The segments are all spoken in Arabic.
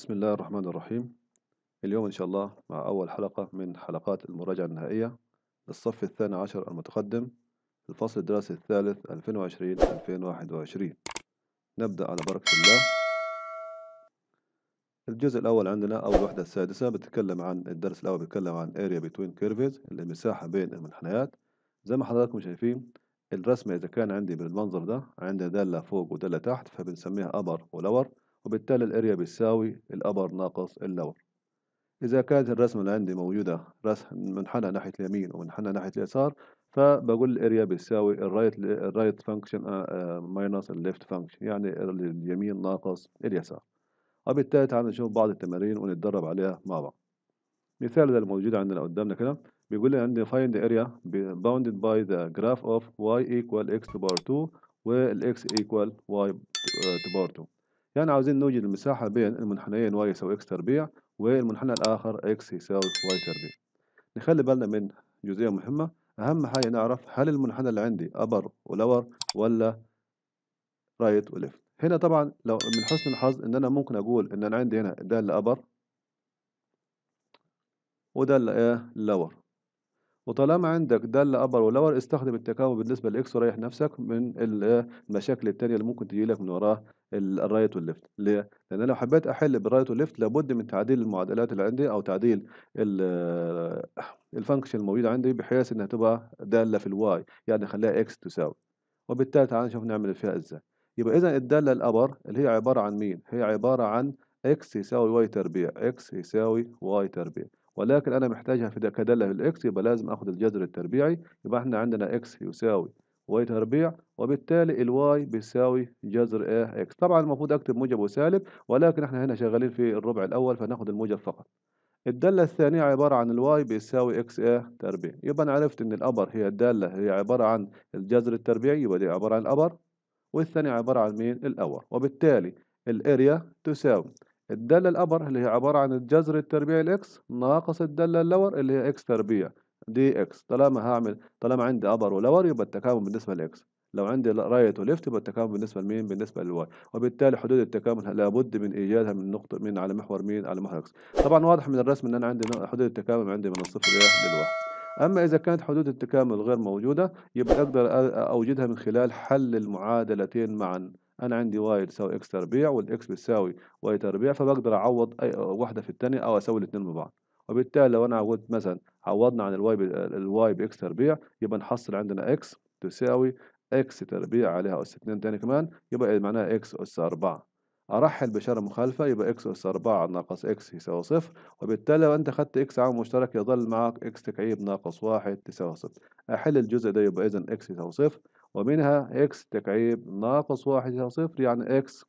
بسم الله الرحمن الرحيم اليوم إن شاء الله مع أول حلقة من حلقات المراجعة النهائية للصف الثاني عشر المتقدم الفصل الدراسي الثالث 2020-2021 نبدأ على بركة الله الجزء الأول عندنا أو الوحدة السادسة بتتكلم عن الدرس الأول بتكلم عن area between curves المساحة بين المنحنيات زي ما حضراتكم شايفين الرسمة إذا كان عندي بالمنظر ده عندي دالة فوق ودالة تحت فبنسميها upper ولور وبالتالي الاريا بتساوي الابر ناقص اللور إذا كانت الرسمة اللي عندي موجودة رسم منحنى ناحية اليمين ومنحنى ناحية اليسار فبقول الاريا بتساوي الرايت الرايت فانكشن ماينس الليفت فانكشن يعني اليمين ناقص اليسار وبالتالي تعال نشوف بعض التمارين ونتدرب عليها مع بعض مثال ده الموجود عندنا قدامنا كده بيقول لي عندي فايند اريا باوندد باي ذا جراف اوف of y equal x to power 2 وال x equal y to power 2 يعني عاوزين نوجد المساحة بين المنحنيين y يساوي x تربيع والمنحنى الآخر x يساوي y تربيع نخلي بالنا من جزئية مهمة أهم حاجة نعرف هل المنحنى اللي عندي أبر ولور ولا رايت وليفت هنا طبعا لو من حسن الحظ إن أنا ممكن أقول إن أنا عندي هنا دالة أبر وده إيه لور وطالما عندك دل ابر ولور استخدم التكامل بالنسبه لاكس وريح نفسك من المشاكل التانية اللي ممكن تجي لك من وراه الرايت والليفت ليه؟ لان لو حبيت احل بالرايت والليفت لابد من تعديل المعادلات اللي عندي او تعديل الفانكشن الموجوده عندي بحيث انها تبقى داله في الواي يعني خليها اكس تساوي وبالتالي تعال نشوف نعمل فيها ازاي يبقى اذا الداله الابر اللي هي عباره عن مين هي عباره عن اكس يساوي واي تربيع اكس يساوي واي تربيع ولكن أنا محتاجها في كدالة في الإكس يبقى لازم آخد الجذر التربيعي يبقى إحنا عندنا إكس يساوي واي تربيع وبالتالي الواي بيساوي جذر ايه اكس طبعا المفروض اكتب موجب وسالب ولكن احنا هنا شغالين في الربع الاول فناخد الموجب فقط الدالة الثانية عبارة عن الواي بيساوي اكس ايه تربيع يبقى انا عرفت ان الابر هي الدالة هي عبارة عن الجذر التربيعي يبقى دي عبارة عن الابر والثانية عبارة عن مين الاور وبالتالي الاريا تساوي الدالة الأبر اللي هي عبارة عن الجذر التربيع الإكس ناقص الدالة اللور اللي هي إكس تربيع دي إكس طالما هعمل طالما عندي أبر ولور يبقى التكامل بالنسبة لإكس لو عندي رايت وليفت يبقى التكامل بالنسبة لمين؟ بالنسبة للواي، وبالتالي حدود التكامل لابد من إيجادها من نقطة من على محور مين؟ على محور إكس. طبعا واضح من الرسم إن أنا عندي حدود التكامل عندي من الصفر إلى للواحد. أما إذا كانت حدود التكامل غير موجودة يبقى أقدر أوجدها من خلال حل المعادلتين معا. انا عندي واي تساوي اكس تربيع والاكس بتساوي واي تربيع فبقدر اعوض اي واحده في الثانيه او اساوي الاثنين ببعض وبالتالي لو انا عوضت مثلا عوضنا عن الواي الواي باكس تربيع يبقى نحصل عندنا اكس تساوي اكس تربيع عليها اس 2 ثاني كمان يبقى معناها اكس اس 4 ارحل بشاره مخالفه يبقى اكس اس 4 ناقص اكس يساوي صفر وبالتالي لو انت خدت اكس عامل مشترك يظل معاك اكس تكعيب ناقص واحد تساوي صفر احل الجزء ده يبقى اذا اكس يساوي صفر ومنها إكس تكعيب ناقص واحد يساوي صفر يعني إكس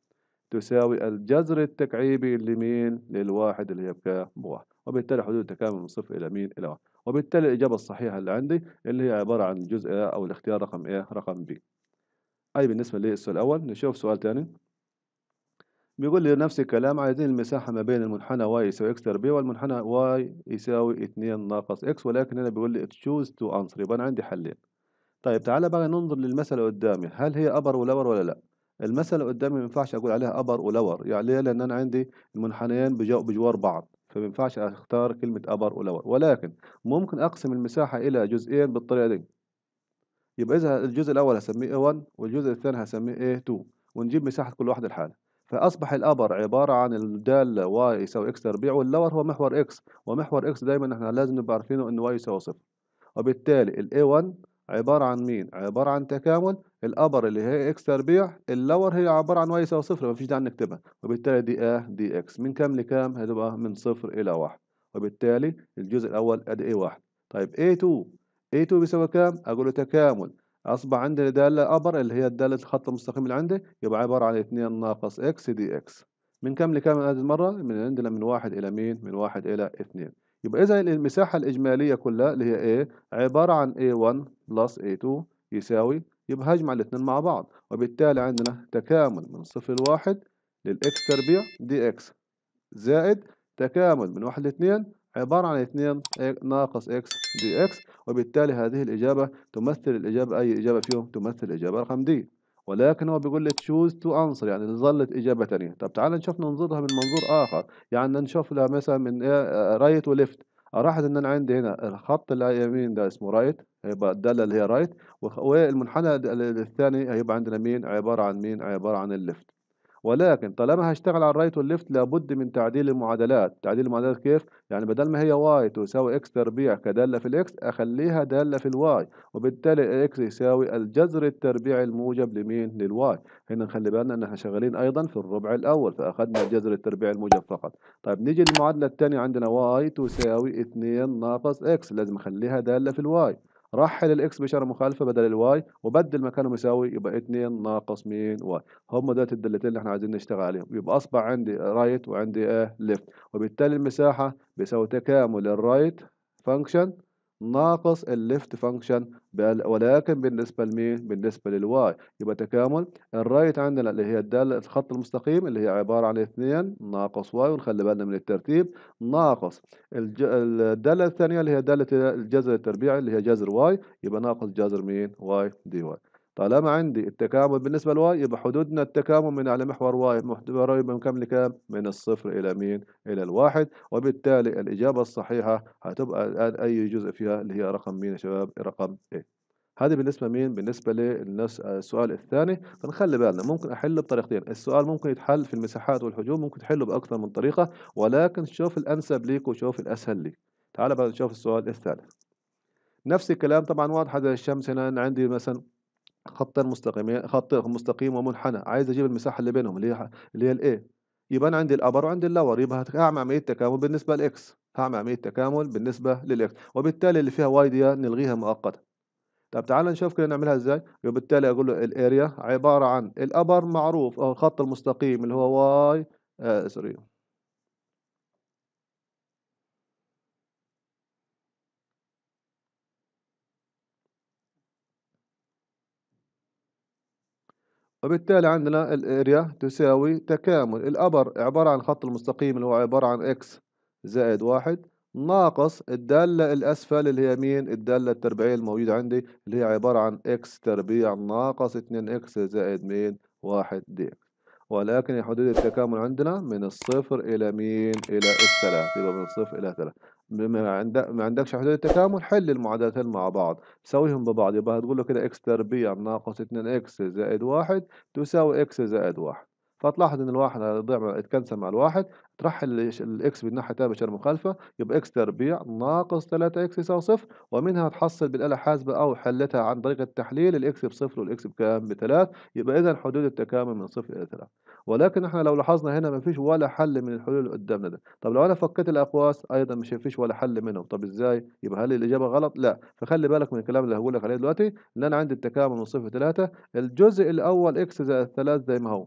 تساوي الجذر التكعيبي لمين للواحد اللي هي بكام بواحد وبالتالي حدود التكامل من صفر إلى مين إلى واحد وبالتالي الإجابة الصحيحة اللي عندي اللي هي عبارة عن الجزء أو الاختيار رقم إيه رقم B أي بالنسبة للسؤال الأول نشوف سؤال تاني بيقول لي نفس الكلام عايزين المساحة ما بين المنحنى y يساوي x تربيع والمنحنى y يساوي 2 ناقص x ولكن هنا بيقول لي تشوز تو answer يبقى أنا عندي حلين طيب تعالى بقى ننظر للمسألة قدامي هل هي أبر ولور ولا لأ المسألة قدامي ما ينفعش أقول عليها أبر ولور يعني ليه لأن أنا عندي المنحنيان بجوار بعض فما ينفعش أختار كلمة أبر ولور ولكن ممكن أقسم المساحة إلى جزئين بالطريقة دي يبقى إذا الجزء الأول هسميه 1 والجزء الثاني هسميه ايه 2 ونجيب مساحة كل واحدة لحالها فأصبح الأبر عبارة عن الدال واي يساوي إكس تربيع واللور هو محور إكس ومحور إكس دايما إحنا لازم نبقى عارفينه إن واي يساوي صفر وبالتالي ال A1 عبارة عن مين؟ عبارة عن تكامل الأبر اللي هي إكس تربيع اللور هي عبارة عن واي يساوي صفر مفيش داعي نكتبها وبالتالي دي أ دي إكس من كام لكام هتبقى من صفر إلى واحد وبالتالي الجزء الأول أدي إيه واحد طيب أي 2 أي 2 بيساوي كام؟ أقول له تكامل أصبح عندي دالة أبر اللي هي دالة الخط المستقيم اللي عندي يبقى عبارة عن 2 ناقص إكس دي إكس من كام لكام هذه المرة؟ من عندنا من واحد إلى مين؟ من واحد إلى اتنين يبقى إذا المساحة الإجمالية كلها اللي هي إيه عبارة عن A1 بلس A2 يساوي يبقى هجمع الاثنين مع بعض وبالتالي عندنا تكامل من صفر لواحد للإكس تربيع دي إكس زائد تكامل من واحد لاثنين عبارة عن اثنين ناقص x dx وبالتالي هذه الإجابة تمثل الإجابة أي إجابة فيهم تمثل الإجابة رقم دي ولكن هو بيقول لي تشوز تو انسر يعني ظلت اجابه ثانيه طب تعال نشوف ننظرها من منظور اخر يعني نشوف لها مثلا من ايه رايت وليفت الاحظ ان انا عندي هنا الخط اليمين ده اسمه رايت هيبقى الداله اللي هي رايت والمنحنى الثاني هيبقى عندنا مين عباره عن مين عباره عن الليفت ولكن طالما هشتغل على الرايت والليفت لابد من تعديل المعادلات تعديل المعادلات كيف يعني بدل ما هي واي تساوي اكس تربيع كداله في الاكس اخليها داله في الواي وبالتالي الاكس يساوي الجذر التربيعي الموجب لمين للواي هنا نخلي بالنا ان احنا شغالين ايضا في الربع الاول فاخذنا الجذر التربيعي الموجب فقط طيب نيجي للمعادله الثانيه عندنا واي تساوي 2 ناقص اكس لازم اخليها داله في الواي رحل الاكس بشاره مخالفة بدل الواي وبدل مكانه مساوي يبقى 2 ناقص مين واي هم دولت الدالتين اللي احنا عايزين نشتغل عليهم يبقى أصبح عندي رايت right وعندي ايه ليفت وبالتالي المساحة بيساوي تكامل الرايت فانكشن ناقص الليفت فانكشن ولكن بالنسبة لمين؟ بالنسبة للواي يبقى تكامل الرايت عندنا اللي هي الدالة الخط المستقيم اللي هي عبارة عن اثنين ناقص واي ونخلي بالنا من الترتيب ناقص الج... الدالة الثانية اللي هي دالة الجذر التربيعي اللي هي جذر واي يبقى ناقص جذر مين؟ واي دي واي طالما عندي التكامل بالنسبة لواي يبقى حدودنا التكامل من على محور واي محور واي من كم لكم من الصفر إلى مين؟ إلى الواحد وبالتالي الإجابة الصحيحة هتبقى الآن أي جزء فيها اللي هي رقم مين يا شباب؟ رقم A هذه بالنسبة مين؟ بالنسبة للسؤال الثاني فنخلي بالنا ممكن أحله بطريقتين السؤال ممكن يتحل في المساحات والحجوم ممكن تحله بأكثر من طريقة ولكن شوف الأنسب ليك وشوف الأسهل ليك تعال بقى نشوف السؤال الثالث نفس الكلام طبعا واضح هذا الشمس هنا عندي مثلا خطين مستقيمين خط مستقيم ومنحنى عايز اجيب المساحه اللي بينهم اللي هي اللي هي الايه يبقى انا عندي الابر وعندي اللور يبقى هعمل عمليه تكامل بالنسبه لاكس هعمل عمليه تكامل بالنسبه للاكس وبالتالي اللي فيها واي دي نلغيها مؤقتا طب تعالى نشوف كده نعملها ازاي وبالتالي اقول له الاريا عباره عن الابر معروف او الخط المستقيم اللي هو واي آه سوري وبالتالي عندنا الاريا تساوي تكامل الابر عبارة عن خط المستقيم اللي هو عبارة عن اكس زائد واحد ناقص الدالة الأسفل اللي هي مين الدالة التربيعية الموجودة عندي اللي هي عبارة عن اكس تربيع ناقص اتنين اكس زائد مين واحد دي ولكن حدود التكامل عندنا من الصفر إلى مين إلى الثلاث يبقى من الصفر إلى ثلاث بما ما عندكش حدود التكامل حل المعادلتين مع بعض سويهم ببعض يبقى هتقول له كده اكس تربيع ناقص 2 اكس زائد 1 تساوي اكس زائد 1 فتلاحظ ان الواحد هيضيع اتكنسل مع الواحد ترحل الاكس بالناحيه الثانيه بشكل المخالفه يبقى اكس تربيع ناقص 3 اكس يساوي صفر ومنها تحصل بالاله الحاسبه او حلتها عن طريق التحليل الاكس بصفر والاكس بكام بثلاث يبقى اذا حدود التكامل من صفر الى ثلاث ولكن احنا لو لاحظنا هنا ما فيش ولا حل من الحلول اللي قدامنا ده طب لو انا فكيت الاقواس ايضا مش فيش ولا حل منهم طب ازاي يبقى هل الاجابه غلط لا فخلي بالك من الكلام اللي هقول لك عليه دلوقتي ان انا عندي التكامل من صفر لثلاثه الجزء الاول اكس زائد ثلاث زي ما هو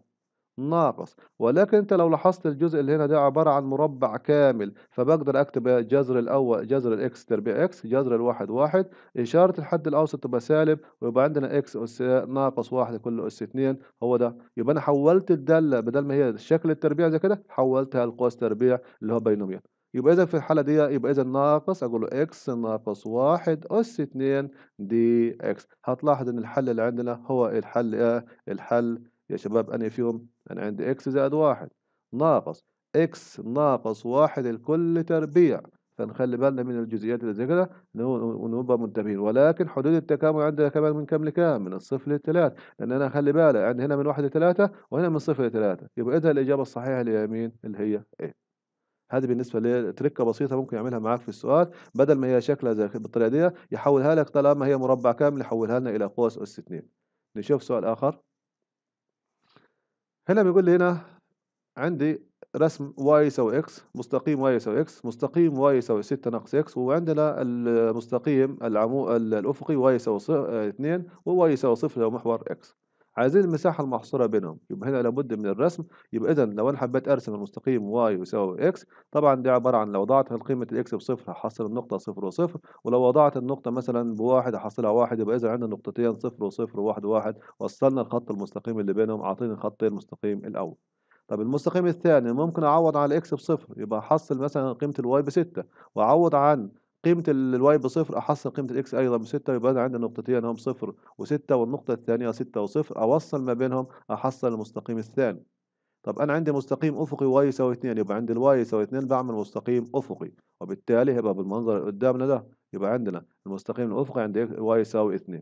ناقص ولكن انت لو لاحظت الجزء اللي هنا ده عبارة عن مربع كامل فبقدر اكتب جذر الاول جذر الاكس تربيع اكس جذر الواحد واحد اشارة الحد الاوسط تبقى سالب ويبقى عندنا اكس اس ناقص واحد كل اس اتنين هو ده يبقى انا حولت الدالة بدل ما هي شكل التربيع زي كده حولتها لقوس تربيع اللي هو بينوميال يبقى اذا في الحالة دي يبقى اذا ناقص اقول له اكس ناقص واحد اس اتنين دي اكس هتلاحظ ان الحل اللي عندنا هو الحل ايه الحل يا شباب أنا فيهم أنا عندي إكس زائد واحد ناقص إكس ناقص واحد الكل تربيع فنخلي بالنا من الجزئيات اللي زي كده ونبقى منتبهين ولكن حدود التكامل عندنا كمان من كم لكام من الصفر للثلاث لان انا خلي بالي عندي هنا من واحد لثلاثه وهنا من صفر لثلاثه يبقى اذا الاجابه الصحيحه اللي هي اللي هي ايه هذه بالنسبه لتركه بسيطه ممكن يعملها معاك في السؤال بدل ما هي شكلها زي بالطريقه دي يحولها لك طالما هي مربع كامل يحولها لنا الى قوس اس 2 نشوف سؤال اخر هنا بيقول لي هنا عندي رسم y يساوي x مستقيم y يساوي x مستقيم y يساوي 6 ناقص x وعندنا المستقيم العمو الافقي y يساوي 2 آه، وy يساوي 0 لو محور x عايزين المساحة المحصورة بينهم يبقى هنا لابد من الرسم يبقى إذا لو أنا حبيت أرسم المستقيم واي يساوي إكس طبعا دي عبارة عن لو وضعت قيمة الإكس بصفر هحصل النقطة صفر وصفر ولو وضعت النقطة مثلا بواحد هحصلها واحد يبقى إذا عندنا نقطتين صفر وصفر وواحد وواحد وصلنا الخط المستقيم اللي بينهم اعطيني الخط المستقيم الأول طب المستقيم الثاني ممكن اعوض على الإكس بصفر يبقى أحصل مثلا قيمه الواي بستة واعوض عن قيمة الواي بصفر أحصل قيمة الإكس أيضا بستة يبقى أنا عندي نقطتين هم صفر وستة والنقطة الثانية ستة وصفر أوصل ما بينهم أحصل المستقيم الثاني طب أنا عندي مستقيم أفقي واي يساوي اثنين يبقى عندي الواي يساوي اثنين بعمل مستقيم أفقي وبالتالي هيبقى بالمنظر اللي قدامنا ده يبقى عندنا المستقيم الأفقي عند واي يساوي اثنين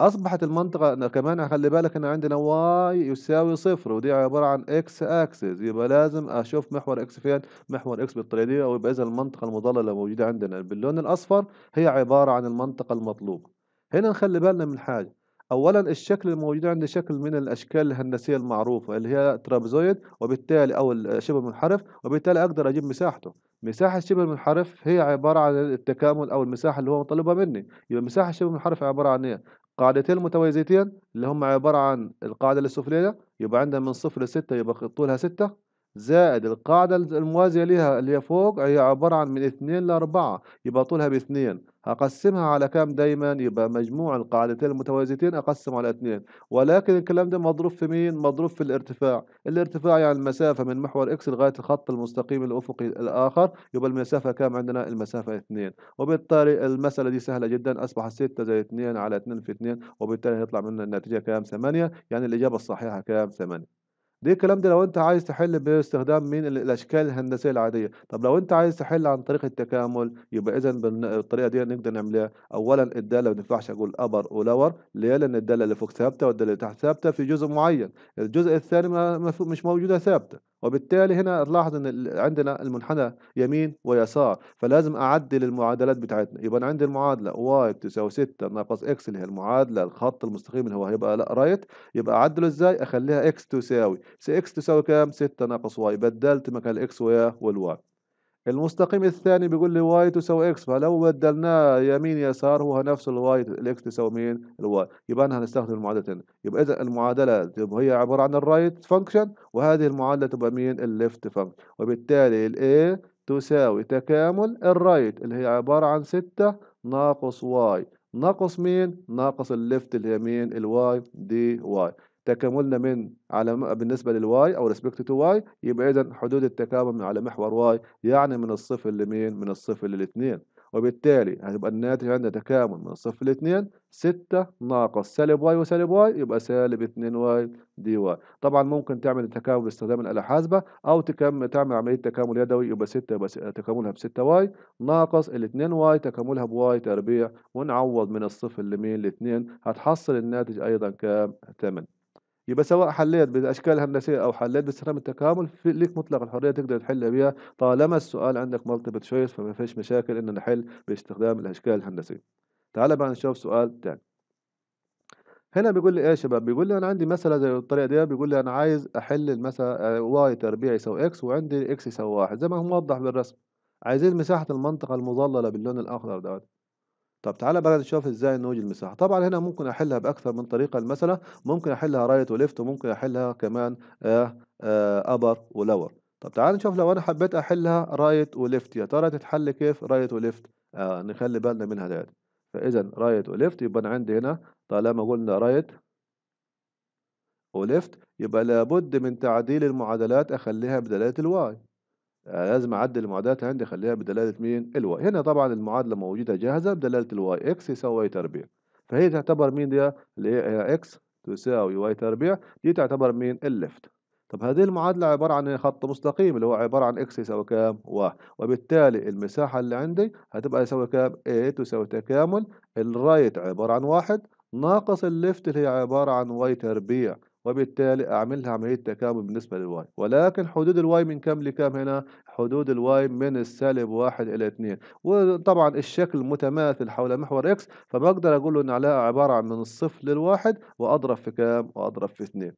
أصبحت المنطقة كمان خلي بالك ان عندنا واي يساوي صفر ودي عبارة عن اكس أكسس يبقى لازم أشوف محور اكس فين محور اكس بالطريقة دي يبقى إذا المنطقة المضللة موجودة عندنا باللون الأصفر هي عبارة عن المنطقة المطلوبة هنا نخلي بالنا من حاجة أولا الشكل الموجود عندي شكل من الأشكال الهندسية المعروفة اللي هي ترابزويد وبالتالي أو شبه منحرف وبالتالي أقدر أجيب مساحته مساحة شبه منحرف هي عبارة عن التكامل أو المساحة اللي هو مطلوبها مني، يبقى مساحة شبه المنحرف عبارة عن إيه؟ قاعدتين المتوازيتين اللي هم عبارة عن القاعدة السفلية يبقى عندها من صفر لستة يبقى طولها ستة زائد القاعدة الموازية لها اللي هي فوق هي عبارة عن من اتنين لأربعة يبقى طولها باتنين اقسمها على كام دايما يبقى مجموع القاعدتين المتوازيتين اقسم على 2 ولكن الكلام ده مضروب في مين مضروب في الارتفاع الارتفاع يعني المسافه من محور اكس لغايه الخط المستقيم الافقي الاخر يبقى المسافه كام عندنا المسافه 2 وبالتالي المساله دي سهله جدا اصبحت 6 زائد 2 على 2 في 2 وبالتالي هيطلع مننا النتيجه كام 8 يعني الاجابه الصحيحه كام 8 ده الكلام ده لو انت عايز تحل باستخدام من الاشكال الهندسيه العاديه طب لو انت عايز تحل عن طريق التكامل يبقى اذا بالطريقه دي نقدر نعملها اولا الداله ما ينفعش اقول ابر ولور ليه لان الداله اللي فوق ثابته والداله اللي تحت ثابته في جزء معين الجزء الثاني مش موجوده ثابته وبالتالي هنا تلاحظ ان عندنا المنحنى يمين ويسار فلازم اعدل المعادلات بتاعتنا يبقى انا عندي المعادله y بتساوي 6 ناقص x اللي هي المعادله الخط المستقيم اللي هو هيبقى لا رايت يبقى اعدله ازاي اخليها x تساوي x تساوي كام 6 ناقص y بدلت مكان الاكس والواي المستقيم الثاني بيقول لي واي تساوي اكس فلو بدلناه يمين يسار هو نفس الواي الاكس تساوي مين الواي يبقى انا هنستخدم المعادلتين يبقى اذا المعادله تبقى هي عباره عن الرايت فانكشن وهذه المعادله تبقى مين الليفت فانكشن وبالتالي الاي تساوي تكامل الرايت اللي هي عباره عن 6 ناقص واي ناقص مين ناقص الليفت اللي هي مين الواي دي واي تكاملنا من على بالنسبه للواي او ريسبكت تو واي يبقى اذا حدود التكامل من على محور واي يعني من الصفر لمين من الصفر للاثنين وبالتالي هيبقى الناتج عندنا تكامل من الصفر للاثنين 6 ناقص سالب واي وسالب واي يبقى سالب 2 واي دي واي طبعا ممكن تعمل التكامل باستخدام الآلة حاسبة أو تكمل تعمل عملية تكامل يدوي يبقى 6 يبقى تكاملها ب 6 واي ناقص ال 2 واي تكاملها بواي تربيع ونعوض من الصفر لمين ل هتحصل الناتج أيضا كام 8 يبقى سواء حليت بالاشكال الهندسيه او حليت باستخدام التكامل ليك مطلق الحريه تقدر تحل بيها طالما السؤال عندك مالتيبل تشويس فما فيش مشاكل ان نحل باستخدام الاشكال الهندسيه تعال بقى نشوف سؤال تاني هنا بيقول لي ايه يا شباب بيقول لي انا عندي مساله زي الطريقه دي بيقول لي انا عايز احل المساله واي آه، تربيع يساوي اكس وعندي اكس يساوي واحد زي ما هو موضح بالرسم عايزين مساحه المنطقه المظلله باللون الاخضر دوت طب تعالى بقى نشوف ازاي نوجد المساحة طبعا هنا ممكن احلها باكثر من طريقة المسألة ممكن احلها رايت وليفت وممكن احلها كمان ابر آه، آه، ولور طب تعالى نشوف لو انا حبيت احلها رايت وليفت يا ترى تتحل كيف رايت وليفت آه نخلي بالنا منها ديت فاذا رايت وليفت يبقى انا عندي هنا طالما قلنا رايت وليفت يبقى لابد من تعديل المعادلات اخليها بدلاله الواي آه، لازم اعدل المعادلات عندي اخليها بدلاله مين الواي هنا طبعا المعادله موجوده جاهزه بدلاله الواي اكس يساوي واي تربيع فهي تعتبر مين دي اللي هي إيه؟ اكس تساوي واي تربيع دي تعتبر مين الليفت طب هذه المعادلة عبارة عن إيه؟ خط مستقيم اللي هو عبارة عن اكس يساوي كام؟ واحد وبالتالي المساحة اللي عندي هتبقى يساوي كام؟ اي تساوي تكامل الرايت عبارة عن واحد ناقص الليفت اللي هي عبارة عن واي تربيع وبالتالي أعملها عملية تكامل بالنسبة للواي ولكن حدود الواي من كم لكم هنا حدود الواي من السالب واحد إلى اتنين وطبعا الشكل متماثل حول محور إكس فبقدر أقول له إن عليها عبارة عن من الصفر للواحد وأضرب في كام وأضرب في اثنين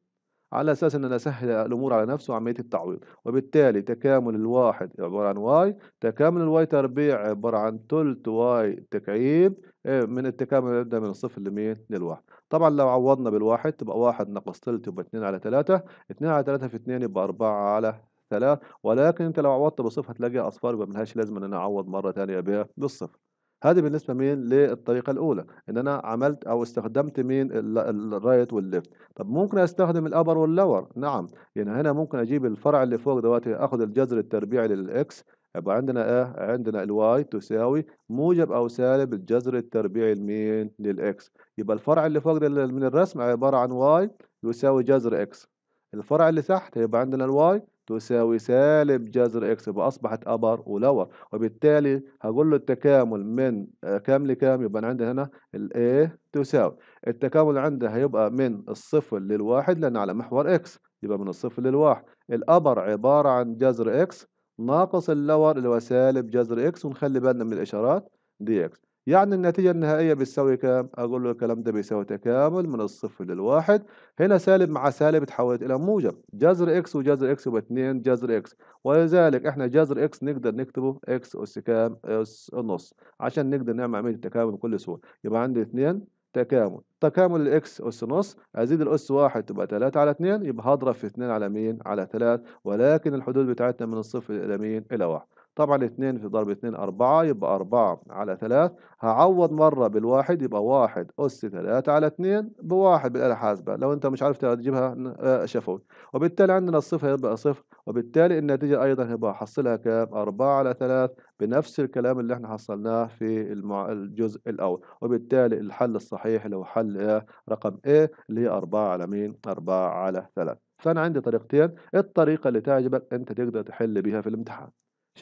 على اساس ان انا اسهل الامور على نفسه عمليه التعويض وبالتالي تكامل الواحد عباره عن واي تكامل الواي تربيع عباره عن ثلث واي تكعيب آه، من التكامل يبدا من الصفر لمين للواحد طبعا لو عوضنا بالواحد تبقى واحد ناقص ثلث يبقى 2 على 3 2 على 3 في 2 يبقى 4 على ثلاث ولكن انت لو عوضت بالصفر هتلاقي اصفار يبقى ملهاش لازمه ان انا اعوض مره ثانيه بها بالصفر هذه بالنسبه مين للطريقه الاولى ان انا عملت او استخدمت مين الرايت والليفت طب ممكن استخدم الابر واللور نعم يعني هنا ممكن اجيب الفرع اللي فوق دلوقتي أخذ الجذر التربيعي للاكس يبقى عندنا ايه عندنا الواي تساوي موجب او سالب الجذر التربيعي لمين للاكس يبقى الفرع اللي فوق من الرسم عباره عن واي يساوي جذر اكس الفرع اللي تحت يبقى عندنا الواي تساوي سالب جذر اكس فاصبحت ابر ولور وبالتالي هقول له التكامل من آه، كام لكام يبقى انا عندي هنا الايه تساوي التكامل عندي هيبقى من الصفر للواحد لان على محور اكس يبقى من الصفر للواحد الابر عباره عن جذر اكس ناقص اللور اللي هو سالب جذر اكس ونخلي بالنا من الاشارات دي اكس يعني النتيجة النهائية بتساوي كام؟ أقول له الكلام ده بيساوي تكامل من الصفر للواحد، هنا سالب مع سالب اتحولت إلى موجب، جذر إكس وجذر إكس يبقى 2 جذر إكس، ولذلك إحنا جذر إكس نقدر نكتبه إكس أس كام؟ أس نص، عشان نقدر نعمل عملية التكامل بكل سهولة، يبقى عندي 2 تكامل، تكامل الإكس أس نص، أزيد الأس واحد تبقى 3 على 2 يبقى هضرب في 2 على مين؟ على 3، ولكن الحدود بتاعتنا من الصفر إلى مين؟ إلى 1. طبعا 2 في ضرب 2 4 يبقى 4 على 3 هعوض مرة بالواحد يبقى 1 أس 3 على 2 بواحد بالآلة الحاسبة لو أنت مش عارف تجيبها آه، شفوي وبالتالي عندنا الصفر هيبقى صفر وبالتالي النتيجة أيضا هيبقى حصلها كام 4 على 3 بنفس الكلام اللي احنا حصلناه في الجزء الأول وبالتالي الحل الصحيح اللي هو حل آه، رقم A اللي هي 4 على مين 4 على 3 فأنا عندي طريقتين الطريقة اللي تعجبك أنت تقدر تحل بيها في الامتحان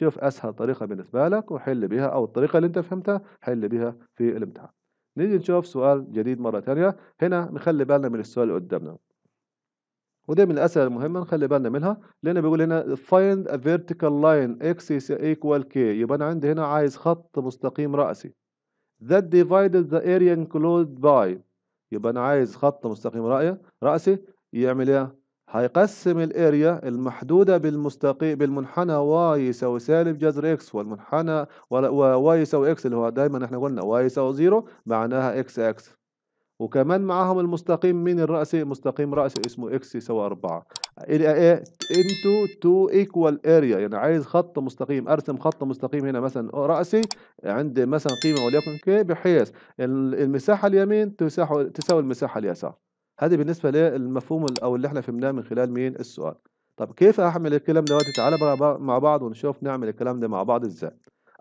شوف اسهل طريقه بالنسبه لك وحل بها او الطريقه اللي انت فهمتها حل بها في الامتحان نيجي نشوف سؤال جديد مره ثانيه هنا نخلي بالنا من السؤال اللي قدامنا وده من الاسئله المهمه نخلي بالنا منها لان بيقول هنا find a vertical line x is equal k يبقى انا عندي هنا عايز خط مستقيم راسي that divided the area enclosed by يبقى انا عايز خط مستقيم راسي يعمل ايه هيقسم الاريا المحدوده بالمستقيم بالمنحنى واي يساوي سالب جذر اكس والمنحنى واي يساوي اكس اللي هو دايما احنا قلنا واي يساوي زيرو معناها اكس اكس وكمان معاهم المستقيم من الرأسي مستقيم رأسي اسمه اكس يساوي الى ايه انتو تو ايكوال اريا يعني عايز خط مستقيم ارسم خط مستقيم هنا مثلا رأسي عند مثلا قيمة وليكن كي بحيث المساحة اليمين تساوي المساحة اليسار هذه بالنسبه للمفهوم او اللي احنا فهمناه من خلال مين السؤال طب كيف اعمل الكلام ده دلوقتي تعالى بقى مع بعض ونشوف نعمل الكلام ده مع بعض ازاي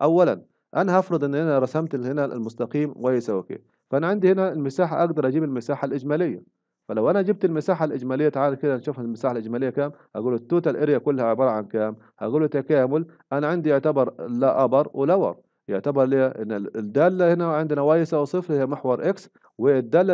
اولا انا هفرض ان انا رسمت هنا المستقيم يساوي كده فانا عندي هنا المساحه اقدر اجيب المساحه الاجماليه فلو انا جبت المساحه الاجماليه تعالى كده نشوف المساحه الاجماليه كام اقول التوتال اريا كلها عباره عن كام هقول تكامل انا عندي يعتبر لا ابر ولور يعتبر لي ان الداله هنا عندنا واي يساوي صفر هي محور اكس والداله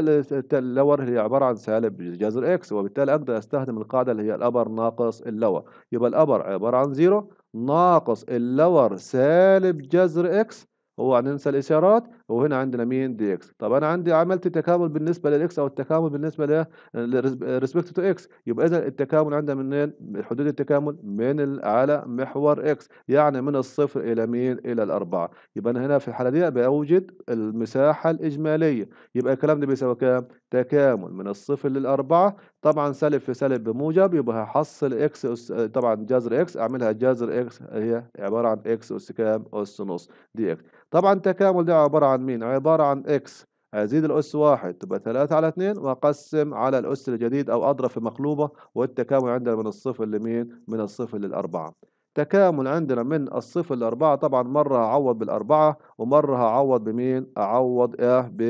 اللور هي عباره عن سالب جذر اكس وبالتالي اقدر استخدم القاعده اللي هي الابر ناقص اللور يبقى الابر عباره عن زيرو ناقص اللور سالب جذر اكس وهننسى الاشارات وهنا عندنا مين دي اكس طب انا عندي عملت تكامل بالنسبه للاكس او التكامل بالنسبه للريسبكت تو اكس يبقى اذا التكامل عندنا منين حدود التكامل من على محور اكس يعني من الصفر الى مين الى الاربعه يبقى انا هنا في الحاله دي بوجد المساحه الاجماليه يبقى الكلام ده بيساوي كام تكامل من الصفر للأربعة طبعا سالب في سالب بموجب يبقى هحصل اكس أس... طبعا جذر اكس اعملها جذر اكس هي عبارة عن اكس أس كام أس نص دي اكس طبعا التكامل ده عبارة عن مين؟ عبارة عن اكس أزيد الأس واحد تبقى ثلاثة على اثنين وأقسم على الأس الجديد أو أضرب في مقلوبة والتكامل عندنا من الصفر لمين؟ من الصفر للأربعة. تكامل عندنا من الصفر للأربعة طبعا مرة هعوض بالأربعة ومرة هعوض بمين؟ أعوض إيه ب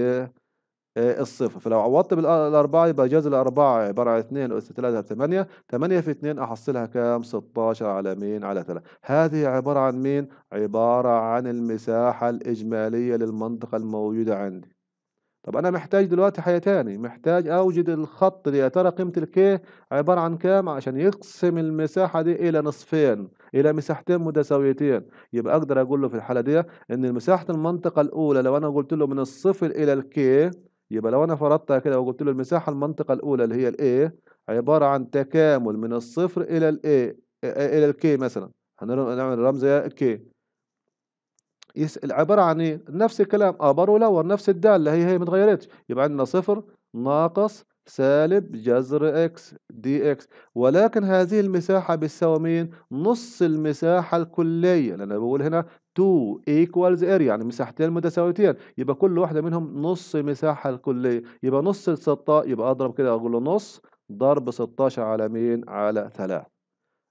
آه، الصفر فلو عوضت بالأربعة يبقى جذر الأربعة عبارة عن اثنين أس ثلاثة ثمانية ثمانية في اثنين أحصلها كام ستاشر على مين على ثلاثة هذه عبارة عن مين عبارة عن المساحة الإجمالية للمنطقة الموجودة عندي طب أنا محتاج دلوقتي حاجة تاني محتاج أوجد الخط يا ترى قيمة الكي عبارة عن كام عشان يقسم المساحة دي إلى نصفين إلى مساحتين متساويتين يبقى أقدر أقول له في الحالة دي إن مساحة المنطقة الأولى لو أنا قلت له من الصفر إلى الكي يبقى لو انا فرضتها كده وقلت له المساحه المنطقه الاولى اللي هي الايه عباره عن تكامل من الصفر الى الايه آه، الى الكي مثلا هنعمل رمز كي يسأل عباره عن ايه نفس الكلام ابر آه، ولور نفس الداله اللي هي هي ما اتغيرتش يبقى عندنا صفر ناقص سالب جذر اكس دي اكس ولكن هذه المساحة بتساوي مين؟ نص المساحة الكلية لأن بقول هنا تو ايكوالز اريا يعني مساحتين متساويتين يبقى كل واحده منهم نص المساحه الكليه يبقى نص ال 16 يبقى اضرب كده اقول له نص ضرب 16 على مين على 3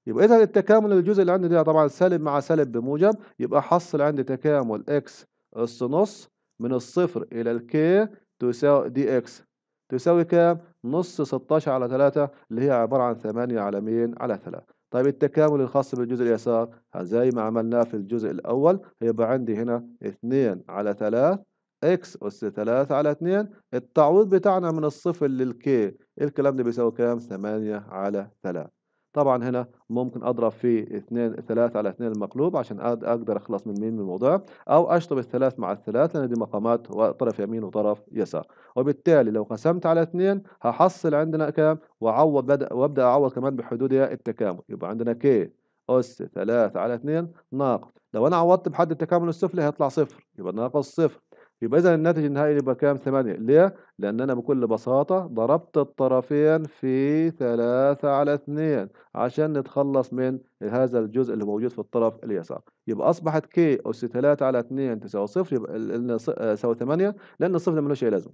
يبقى اذا التكامل الجزء اللي عندي ده طبعا سالب مع سالب بموجب يبقى حصل عندي تكامل اكس اس نص من الصفر الى الكي تساوي دي اكس تساوي كام نص 16 على 3 اللي هي عباره عن 8 على مين على 3 طيب التكامل الخاص بالجزء اليسار زي ما عملناه في الجزء الأول يبقى عندي هنا 2 على 3 اكس أس 3 على 2 التعويض بتاعنا من الصفر للكي الكلام ده بيساوي كام؟ 8 على 3 طبعا هنا ممكن اضرب في 2 3 على 2 المقلوب عشان اقدر اخلص من مين من الموضوع او اشطب الثلاث مع الثلاث لان دي مقامات طرف يمين وطرف يسار وبالتالي لو قسمت على 2 هحصل عندنا كام واعوض بدا وابدا اعوض كمان بحدود إيه؟ التكامل يبقى عندنا ك أس 3 على 2 ناقص لو أنا عوضت بحد التكامل السفلي هيطلع صفر يبقى ناقص صفر يبقى إذا الناتج النهائي يبقى كام؟ ثمانية، ليه؟ لأن أنا بكل بساطة ضربت الطرفين في ثلاثة على اثنين عشان نتخلص من هذا الجزء اللي موجود في الطرف اليسار يبقى أصبحت ك أس ثلاثة على اثنين تساوي صفر يبقى تساوي آه، لأن الصفر ملوش أي لازمة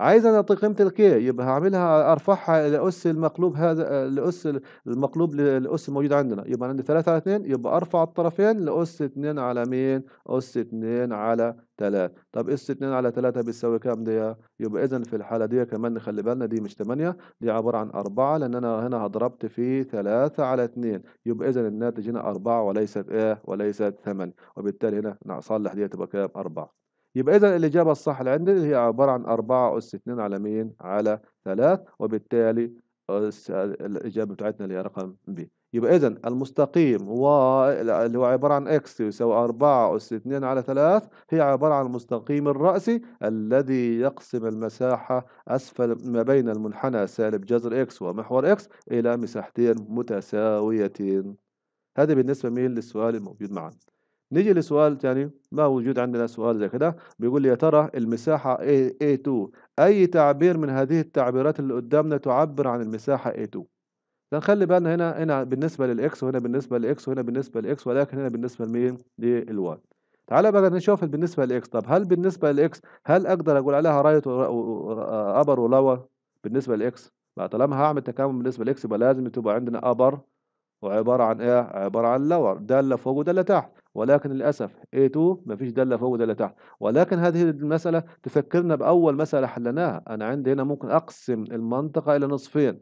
عايز انا قيمه الكي يبقى هعملها ارفعها لاس المقلوب هذا لاس المقلوب للاس الموجود عندنا يبقى عندي 3 على 2 يبقى ارفع الطرفين لاس 2 على مين اس 2 على 3 طب اس 2 على 3 بيساوي كام دي يبقى اذا في الحاله دي كمان نخلي بالنا دي مش 8 دي عباره عن 4 لان انا هنا هضربت في 3 على 2 يبقى اذا الناتج هنا 4 وليست ايه وليست 8 وبالتالي هنا نصلح دي تبقى كام 4 يبقى إذا الإجابة الصح اللي عندنا هي عبارة عن أربعة أس اتنين على مين؟ على ثلاث وبالتالي أس الإجابة بتاعتنا اللي هي رقم ب يبقى إذا المستقيم و اللي هو عبارة عن إكس يساوي أربعة أس اتنين على ثلاث هي عبارة عن المستقيم الرأسي الذي يقسم المساحة أسفل ما بين المنحنى سالب جذر إكس ومحور إكس إلى مساحتين متساويتين هذا بالنسبة مين للسؤال الموجود معنا نيجي لسؤال ثاني ما وجود عندنا سؤال زي كده بيقول لي يا ترى المساحة A2 أي تعبير من هذه التعبيرات اللي قدامنا تعبر عن المساحة A2 نخلي بالنا هنا هنا بالنسبة للإكس وهنا بالنسبة للإكس وهنا بالنسبة للإكس ولكن هنا بالنسبة لمين؟ للواي تعالى بقى نشوف بالنسبة للإكس طب هل بالنسبة للإكس هل أقدر أقول عليها رايت وأبر ولور بالنسبة للإكس؟ طالما هعمل تكامل بالنسبة للإكس يبقى لازم تبقى عندنا أبر وعبارة عن ايه عبارة عن لور دالة فوق ودالة تحت ولكن للأسف A2 مفيش دالة فوق ودالة تحت ولكن هذه المسألة تفكرنا بأول مسألة حلناها أنا عندي هنا ممكن أقسم المنطقة إلى نصفين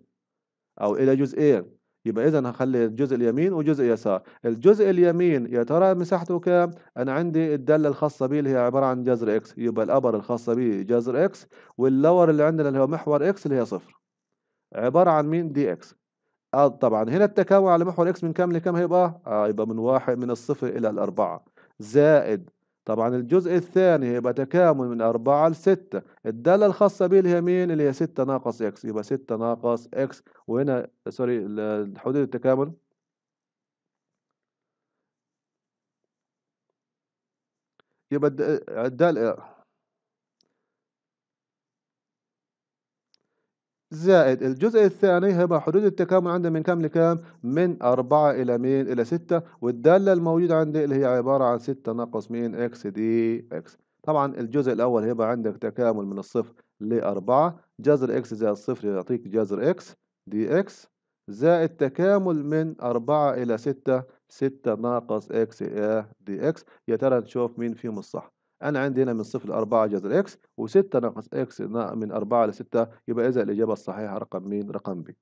أو إلى جزئين يبقى اذا هخلي الجزء اليمين وجزء يسار الجزء اليمين يا ترى مساحته كام انا عندي الداله الخاصه بيه اللي هي عباره عن جذر اكس يبقى الابر الخاصه بيه جذر اكس واللور اللي عندنا اللي هو محور اكس اللي هي صفر عباره عن مين دي اكس اه طبعا هنا التكامل على محور اكس من كام لكام هيبقى اه يبقى من واحد من الصفر الى الاربعة زائد طبعا الجزء الثاني هيبقى تكامل من أربعة لستة الدالة الخاصة به اللي هي مين اللي هي ستة ناقص إكس يبقى ستة ناقص إكس وهنا سوري حدود التكامل يبقى الدالة زائد الجزء الثاني هيبقى حدود التكامل عندي من كام لكام؟ من 4 إلى مين؟ إلى 6 والدالة الموجودة عندي اللي هي عبارة عن 6 ناقص مين؟ إكس دي إكس. طبعا الجزء الأول هيبقى عندك تكامل من الصفر لأربعة جذر إكس زائد صفر يعطيك جذر إكس دي إكس زائد تكامل من أربعة إلى ستة ستة ناقص إكس إيه دي إكس يا ترى نشوف مين فيهم الصح أنا عندي هنا من صفر لأربعة جذر إكس وستة ناقص إكس من أربعة لستة يبقى إذا الإجابة الصحيحة رقم مين؟ رقم بي.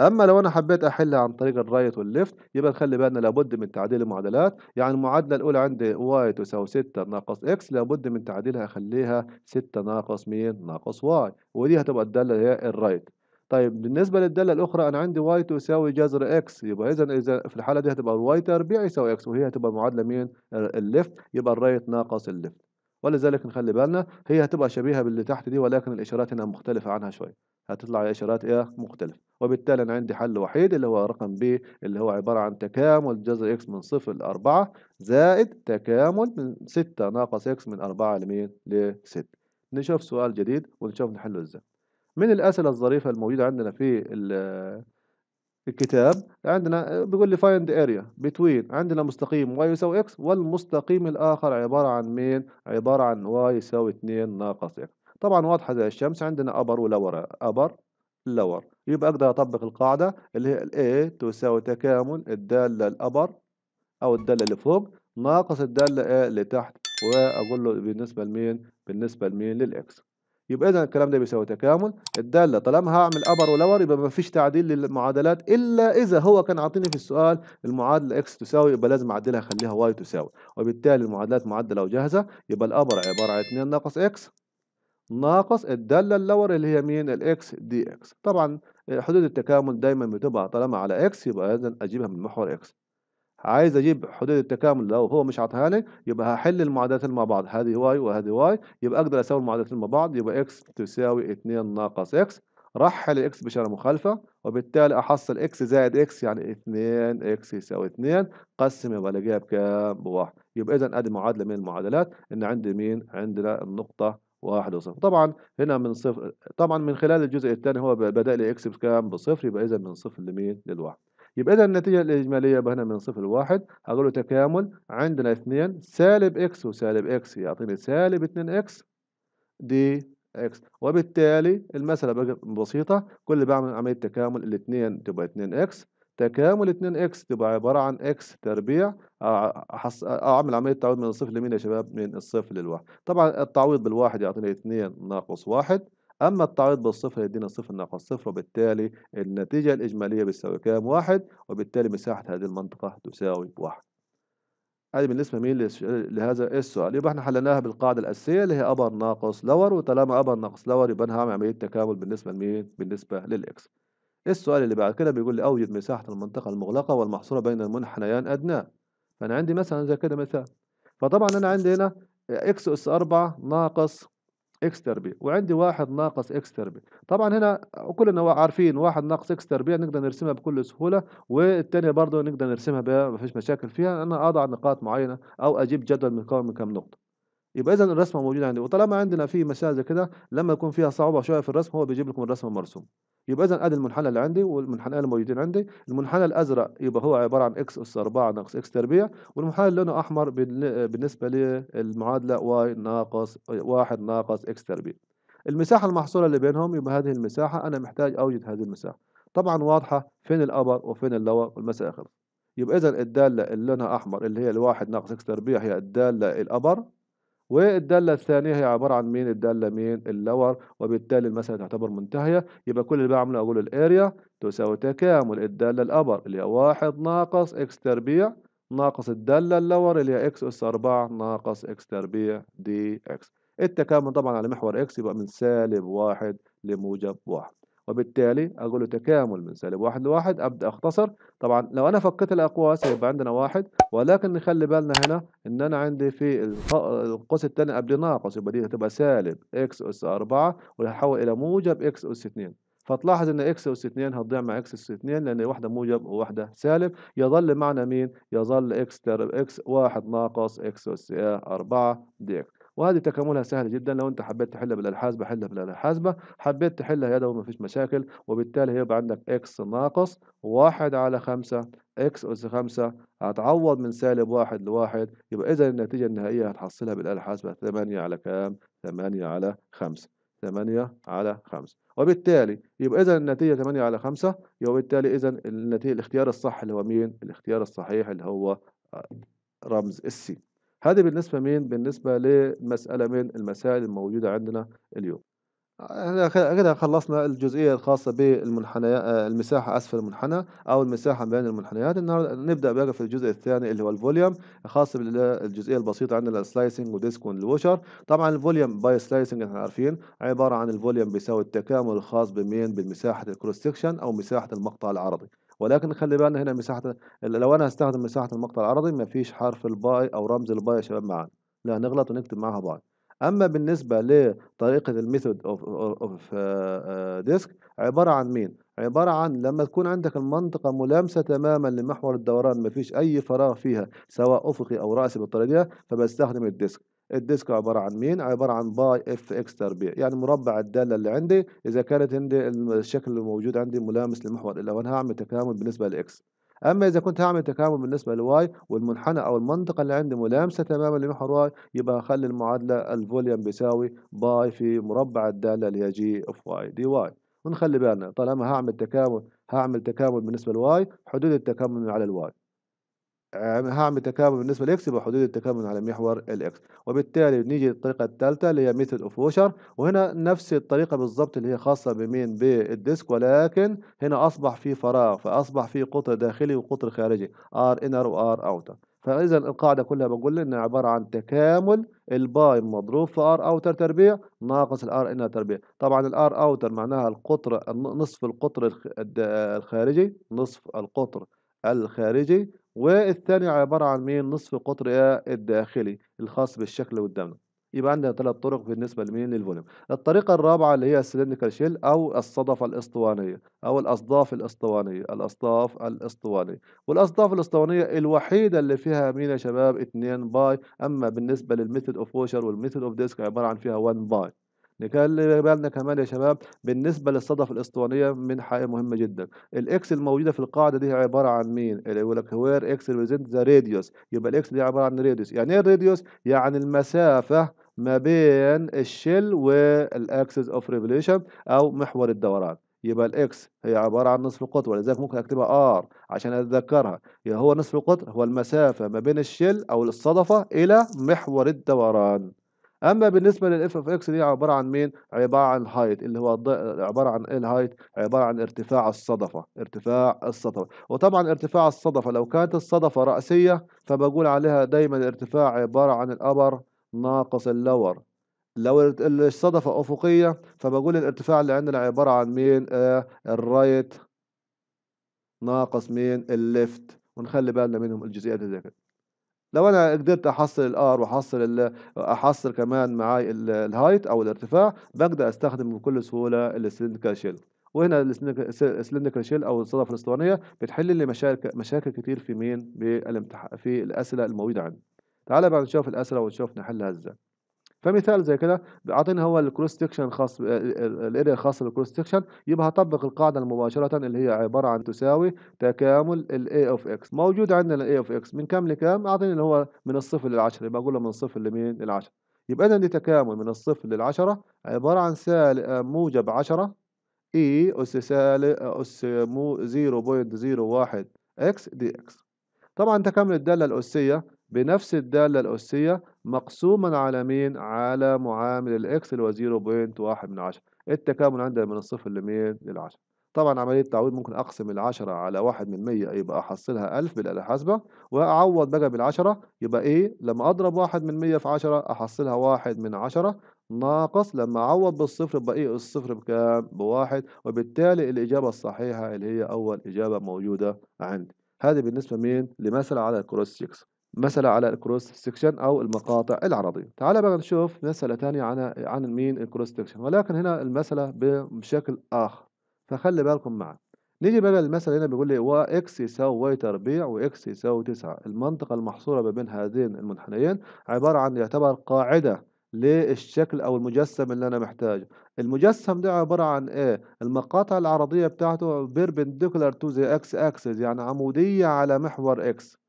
اما لو انا حبيت أحلها عن طريق الرايت والليفت يبقى نخلي بالنا لابد من تعديل المعادلات يعني المعادله الاولى عندي واي تساوي 6 ناقص اكس لابد من تعديلها اخليها 6 ناقص مين ناقص واي ودي هتبقى الداله اللي هي الرايت طيب بالنسبه للداله الاخرى انا عندي واي تساوي جذر اكس يبقى اذا اذا في الحاله دي هتبقى الواي تربيع يساوي اكس وهي هتبقى معادله مين الليفت يبقى الرايت ناقص الليفت ولذلك نخلي بالنا هي هتبقى شبيهة باللي تحت دي ولكن الإشارات هنا مختلفة عنها شوية هتطلع إشارات إيه مختلفة وبالتالي أنا عندي حل وحيد اللي هو رقم ب اللي هو عبارة عن تكامل جذر إكس من صفر لأربعة زائد تكامل من ستة ناقص إكس من أربعة لمين لست نشوف سؤال جديد ونشوف نحله إزاي من الأسئلة الظريفة الموجودة عندنا في الكتاب عندنا بيقول لي فايند اريا بتوين عندنا مستقيم واي يساوي اكس والمستقيم الاخر عباره عن مين عباره عن واي يساوي 2 ناقص اكس طبعا واضحه زي الشمس عندنا ابر ولور ابر لور يبقى اقدر اطبق القاعده اللي هي الاي تساوي تكامل الداله الابر او الداله اللي فوق ناقص الداله اللي تحت واقول له بالنسبه لمين بالنسبه لمين للاكس يبقى اذا الكلام ده بيساوي تكامل الداله طالما هعمل ابر ولور يبقى ما فيش تعديل للمعادلات الا اذا هو كان عاطيني في السؤال المعادله اكس تساوي يبقى لازم اعدلها اخليها واي تساوي وبالتالي المعادلات معدله وجاهزه يبقى الابر عباره عن 2 ناقص اكس ناقص الداله اللور اللي هي مين الاكس دي اكس طبعا آه، حدود التكامل دايما بتبقى طالما على اكس يبقى اذا اجيبها من محور اكس عايز اجيب حدود التكامل لو هو مش عطاها لي يبقى هحل المعادلتين مع بعض هذه واي وهذه واي يبقى اقدر اساوي المعادلتين مع بعض يبقى اكس تساوي 2 ناقص اكس رحل الاكس بشاره مخالفه وبالتالي احصل اكس زائد اكس يعني 2 اكس يساوي 2 قسم يبقى الاقيها بكام؟ بواحد يبقى اذا ادي معادله من المعادلات ان عندي مين؟ عندنا النقطه واحد وصفر طبعا هنا من صفر طبعا من خلال الجزء الثاني هو بدأ لي اكس بكام؟ بصفر يبقى اذا من صفر لمين؟ للواحد يبقى إذا النتيجة الإجمالية يبقى هنا من صفر لواحد هقول له تكامل عندنا اثنين سالب إكس وسالب إكس يعطيني سالب اثنين إكس دي إكس وبالتالي المسألة بقت بسيطة كل بعمل عملية تكامل الاتنين تبقى اثنين إكس تكامل اثنين اكس تبقى عباره عن اكس تربيع اعمل عمليه تعويض من الصفر لمين يا شباب؟ من الصفر للواحد. طبعا التعويض بالواحد يعطيني اثنين ناقص واحد أما التعويض بالصفر يدينا صفر ناقص صفر وبالتالي النتيجة الإجمالية بتساوي كام؟ واحد وبالتالي مساحة هذه المنطقة تساوي واحد. هذه بالنسبه مين لهذا السؤال يبقى احنا حللناها بالقاعده الاساسيه اللي هي ابر ناقص لور وطالما ابر ناقص لور يبقى انا هعمل عمليه تكامل بالنسبه لمين بالنسبه للاكس السؤال اللي بعد كده بيقول لي اوجد مساحه المنطقه المغلقه والمحصوره بين المنحنيان ادناه فانا عندي مثلا زي كده مثال فطبعا انا عندي هنا اكس اس 4 ناقص اكس تربيع وعندي واحد ناقص اكس تربيع طبعا هنا كلنا عارفين واحد ناقص اكس تربيع نقدر نرسمها بكل سهوله والثانيه برضه نقدر نرسمها ما فيش مشاكل فيها انا اضع نقاط معينه او اجيب جدول من كام نقطه يبقى اذا الرسمه موجوده عندي وطالما عندنا في مسائل زي كده لما يكون فيها صعوبه شويه في الرسم هو بيجيب لكم الرسم المرسوم يبقى اذا ادي المنحنى اللي عندي والمنحنى الموجودين عندي المنحنى الازرق يبقى هو عباره عن اكس اس 4 ناقص اكس تربيع والمنحنى اللي لونه احمر بالنسبه للمعادله واي ناقص 1 ناقص اكس تربيع المساحه المحصوره اللي بينهم يبقى هذه المساحه انا محتاج اوجد هذه المساحه طبعا واضحه فين الابر وفين اللور والمساخر يبقى اذا الداله اللي لونها احمر اللي هي الواحد ناقص اكس تربيع هي الداله الابر والداله الثانيه هي عباره عن مين الداله مين اللور وبالتالي المساله تعتبر منتهيه يبقى كل اللي بعمله اقول الاريا تساوي تكامل الداله الابر اللي هي واحد ناقص اكس تربيع ناقص الداله اللور اللي هي اكس اس أربعة ناقص اكس تربيع دي اكس التكامل طبعا على محور اكس يبقى من سالب واحد لموجب واحد وبالتالي أقول له تكامل من سالب واحد لواحد أبدأ أختصر طبعا لو أنا فكيت الأقواس هيبقى عندنا واحد ولكن نخلي بالنا هنا إن أنا عندي في القوس الثاني قبل ناقص يبقى دي هتبقى سالب إكس أس 4 وهتحول إلى موجب إكس أس 2 فتلاحظ ان اكس اس 2 هتضيع مع اكس اس 2 لان واحده موجب وواحده سالب يظل معنا مين يظل اكس ترب اكس واحد ناقص اكس اس 4 دي اكس وهذه تكاملها سهل جدا لو انت حبيت تحلها بالحاسبه حلها بالحاسبه حبيت تحلها يدوي ما فيش مشاكل وبالتالي هيبقى عندك اكس ناقص 1 على 5 اكس اس 5 هتعوض من سالب واحد لواحد يبقى اذا النتيجه النهائيه هتحصلها بالحاسبه 8 على كام 8 على 5 8 على 5 وبالتالي يبقى إذا النتيجة 8 على 5 يبقى بالتالي إذا النتيجة الاختيار الصح اللي هو مين؟ الاختيار الصحيح اللي هو آه، رمز السي هذه بالنسبة مين؟ بالنسبة لمسألة من المسائل الموجودة عندنا اليوم كده خلصنا الجزئية الخاصة المساحة أسفل المنحنى أو المساحة بين المنحنيات النهاردة نبدأ بقى في الجزء الثاني اللي هو الفوليوم الخاص بالجزئية البسيطة عندنا السلايسنج وديسك والوشر طبعا الفوليوم باي سلايسنج احنا عارفين عبارة عن الفوليوم بيساوي التكامل الخاص بمين بالمساحة الكروس سكشن أو مساحة المقطع العرضي ولكن خلي بالنا هنا مساحة لو أنا هستخدم مساحة المقطع العرضي مفيش حرف الباي أو رمز الباي يا شباب معانا لا هنغلط ونكتب معاها باي أما بالنسبة لطريقة الميثود أوف ديسك عبارة عن مين؟ عبارة عن لما تكون عندك المنطقة ملامسة تماما لمحور الدوران مفيش أي فراغ فيها سواء أفقي أو رأسي بالطريقة دي فبستخدم الديسك الديسك عبارة عن مين؟ عبارة عن باي اف اكس تربيع يعني مربع الدالة اللي عندي إذا كانت عندي الشكل الموجود عندي ملامس للمحور إلا وأنا هعمل تكامل بالنسبة لإكس أما إذا كنت هعمل تكامل بالنسبة لواي والمنحنى أو المنطقة اللي عندي ملامسة تماما لمحور واي يبقى هخلي المعادلة الفوليوم بيساوي باي في مربع الدالة اللي هي جي اوف واي دي واي ونخلي بالنا طالما هعمل تكامل هعمل تكامل بالنسبة لواي حدود التكامل من على الواي هعمل تكامل بالنسبة لإكس يبقى حدود التكامل على محور الإكس وبالتالي نيجي للطريقة الثالثة اللي هي ميثود أوف ووشر وهنا نفس الطريقة بالظبط اللي هي خاصة بمين بالديسك ولكن هنا أصبح في فراغ فأصبح في قطر داخلي وقطر خارجي ار انر وار اوتر فإذا القاعدة كلها بقول إنها عبارة عن تكامل الباي مضروب في ار اوتر تربيع ناقص الار انر تربيع طبعا الار اوتر معناها القطر نصف القطر الخارجي نصف القطر الخارجي والثاني عبارة عن مين نصف قطر A الداخلي الخاص بالشكل والدم يبقى عندنا ثلاث طرق بالنسبة لمين للفوليوم الطريقة الرابعة اللي هي السيلينيكال شيل أو الصدفة الأسطوانية أو الأصداف الأسطوانية الأصداف الأسطوانية والأصداف الأسطوانية الوحيدة اللي فيها مين يا شباب 2 باي أما بالنسبة للميثود أوف ووشر والميثود أوف ديسك عبارة عن فيها 1 باي نخلي بالنا كمان يا شباب بالنسبه للصدف الاسطوانيه من حاجه مهمه جدا الاكس الموجوده في القاعده دي عباره عن مين اللي يقول لك وير اكس ريبريزنت ذا راديوس يبقى الاكس دي عباره عن راديوس يعني ايه الراديوس يعني المسافه ما بين الشيل والاكسس اوف ريفليشن او محور الدوران يبقى الاكس هي عباره عن نصف القطر ولذلك ممكن اكتبها ار عشان اتذكرها يبقى هو نصف القطر هو المسافه ما بين الشيل او الصدفه الى محور الدوران اما بالنسبه للاف اوف اكس دي عباره عن مين عباره عن هايت اللي هو عباره عن ايه الهايت عباره عن ارتفاع الصدفه ارتفاع الصدفه وطبعا ارتفاع الصدفه لو كانت الصدفه راسيه فبقول عليها دايما ارتفاع عباره عن الابر ناقص اللور لو الصدفه افقيه فبقول الارتفاع اللي عندنا عباره عن مين آه الرايت ناقص مين الليفت ونخلي بالنا منهم الجزئيات دي لو انا قدرت احصل الار واحصل احصل كمان معاي الهايت او الارتفاع بقدر استخدم بكل سهوله السلندكال شيل وهنا السلندكال شيل او الصدف الاسطوانيه بتحل لي مشاكل مشاكل كتير في مين بالامتحان في الاسئله الموجوده عندي تعالى بقى نشوف الاسئله ونشوف نحلها ازاي فمثال زي كده اعطينا هو الكروس سكشن خاص الاريا الخاص بالكروس سكشن يبقى هطبق القاعده مباشره اللي هي عباره عن تساوي تكامل الاي اوف اكس موجود عندنا الاي اوف اكس من كام لكام اعطيني اللي هو من الصفر للعشرة يبقى اقول له من الصفر لمين للعشرة يبقى اذا دي تكامل من الصفر للعشرة عباره عن سال موجب 10 اي e اس سال اس مو 0.01 اكس دي اكس طبعا تكامل الداله الاسيه بنفس الدالة الأسية مقسوما على مين؟ على معامل الإكس اللي هو 0.1 من 10 التكامل عندنا من الصفر لمين؟ للعشرة طبعا عملية التعويض ممكن أقسم العشرة على واحد من مية يبقى أحصلها ألف بالآلة الحاسبة وأعوض بقى بالعشرة يبقى إيه لما أضرب واحد من مية في عشرة أحصلها واحد من عشرة ناقص لما أعوض بالصفر يبقى إيه الصفر بكام؟ بواحد وبالتالي الإجابة الصحيحة اللي هي أول إجابة موجودة عندي هذه بالنسبة مين؟ لمثل على الكروس 6 مثلا على الكروس سكشن أو المقاطع العرضية تعال بقى نشوف مسألة ثانية عن عن مين الكروس سكشن ولكن هنا المسألة بشكل آخر فخلي بالكم معي نيجي بقى للمسألة هنا بيقول لي وإكس يساوي تربيع وإكس يساوي تسعة المنطقة المحصورة ما بين هذين المنحنيين عبارة عن يعتبر قاعدة للشكل أو المجسم اللي أنا محتاجه المجسم ده عبارة عن إيه المقاطع العرضية بتاعته بيربنديكولار تو ذا إكس أكسس يعني عمودية على محور إكس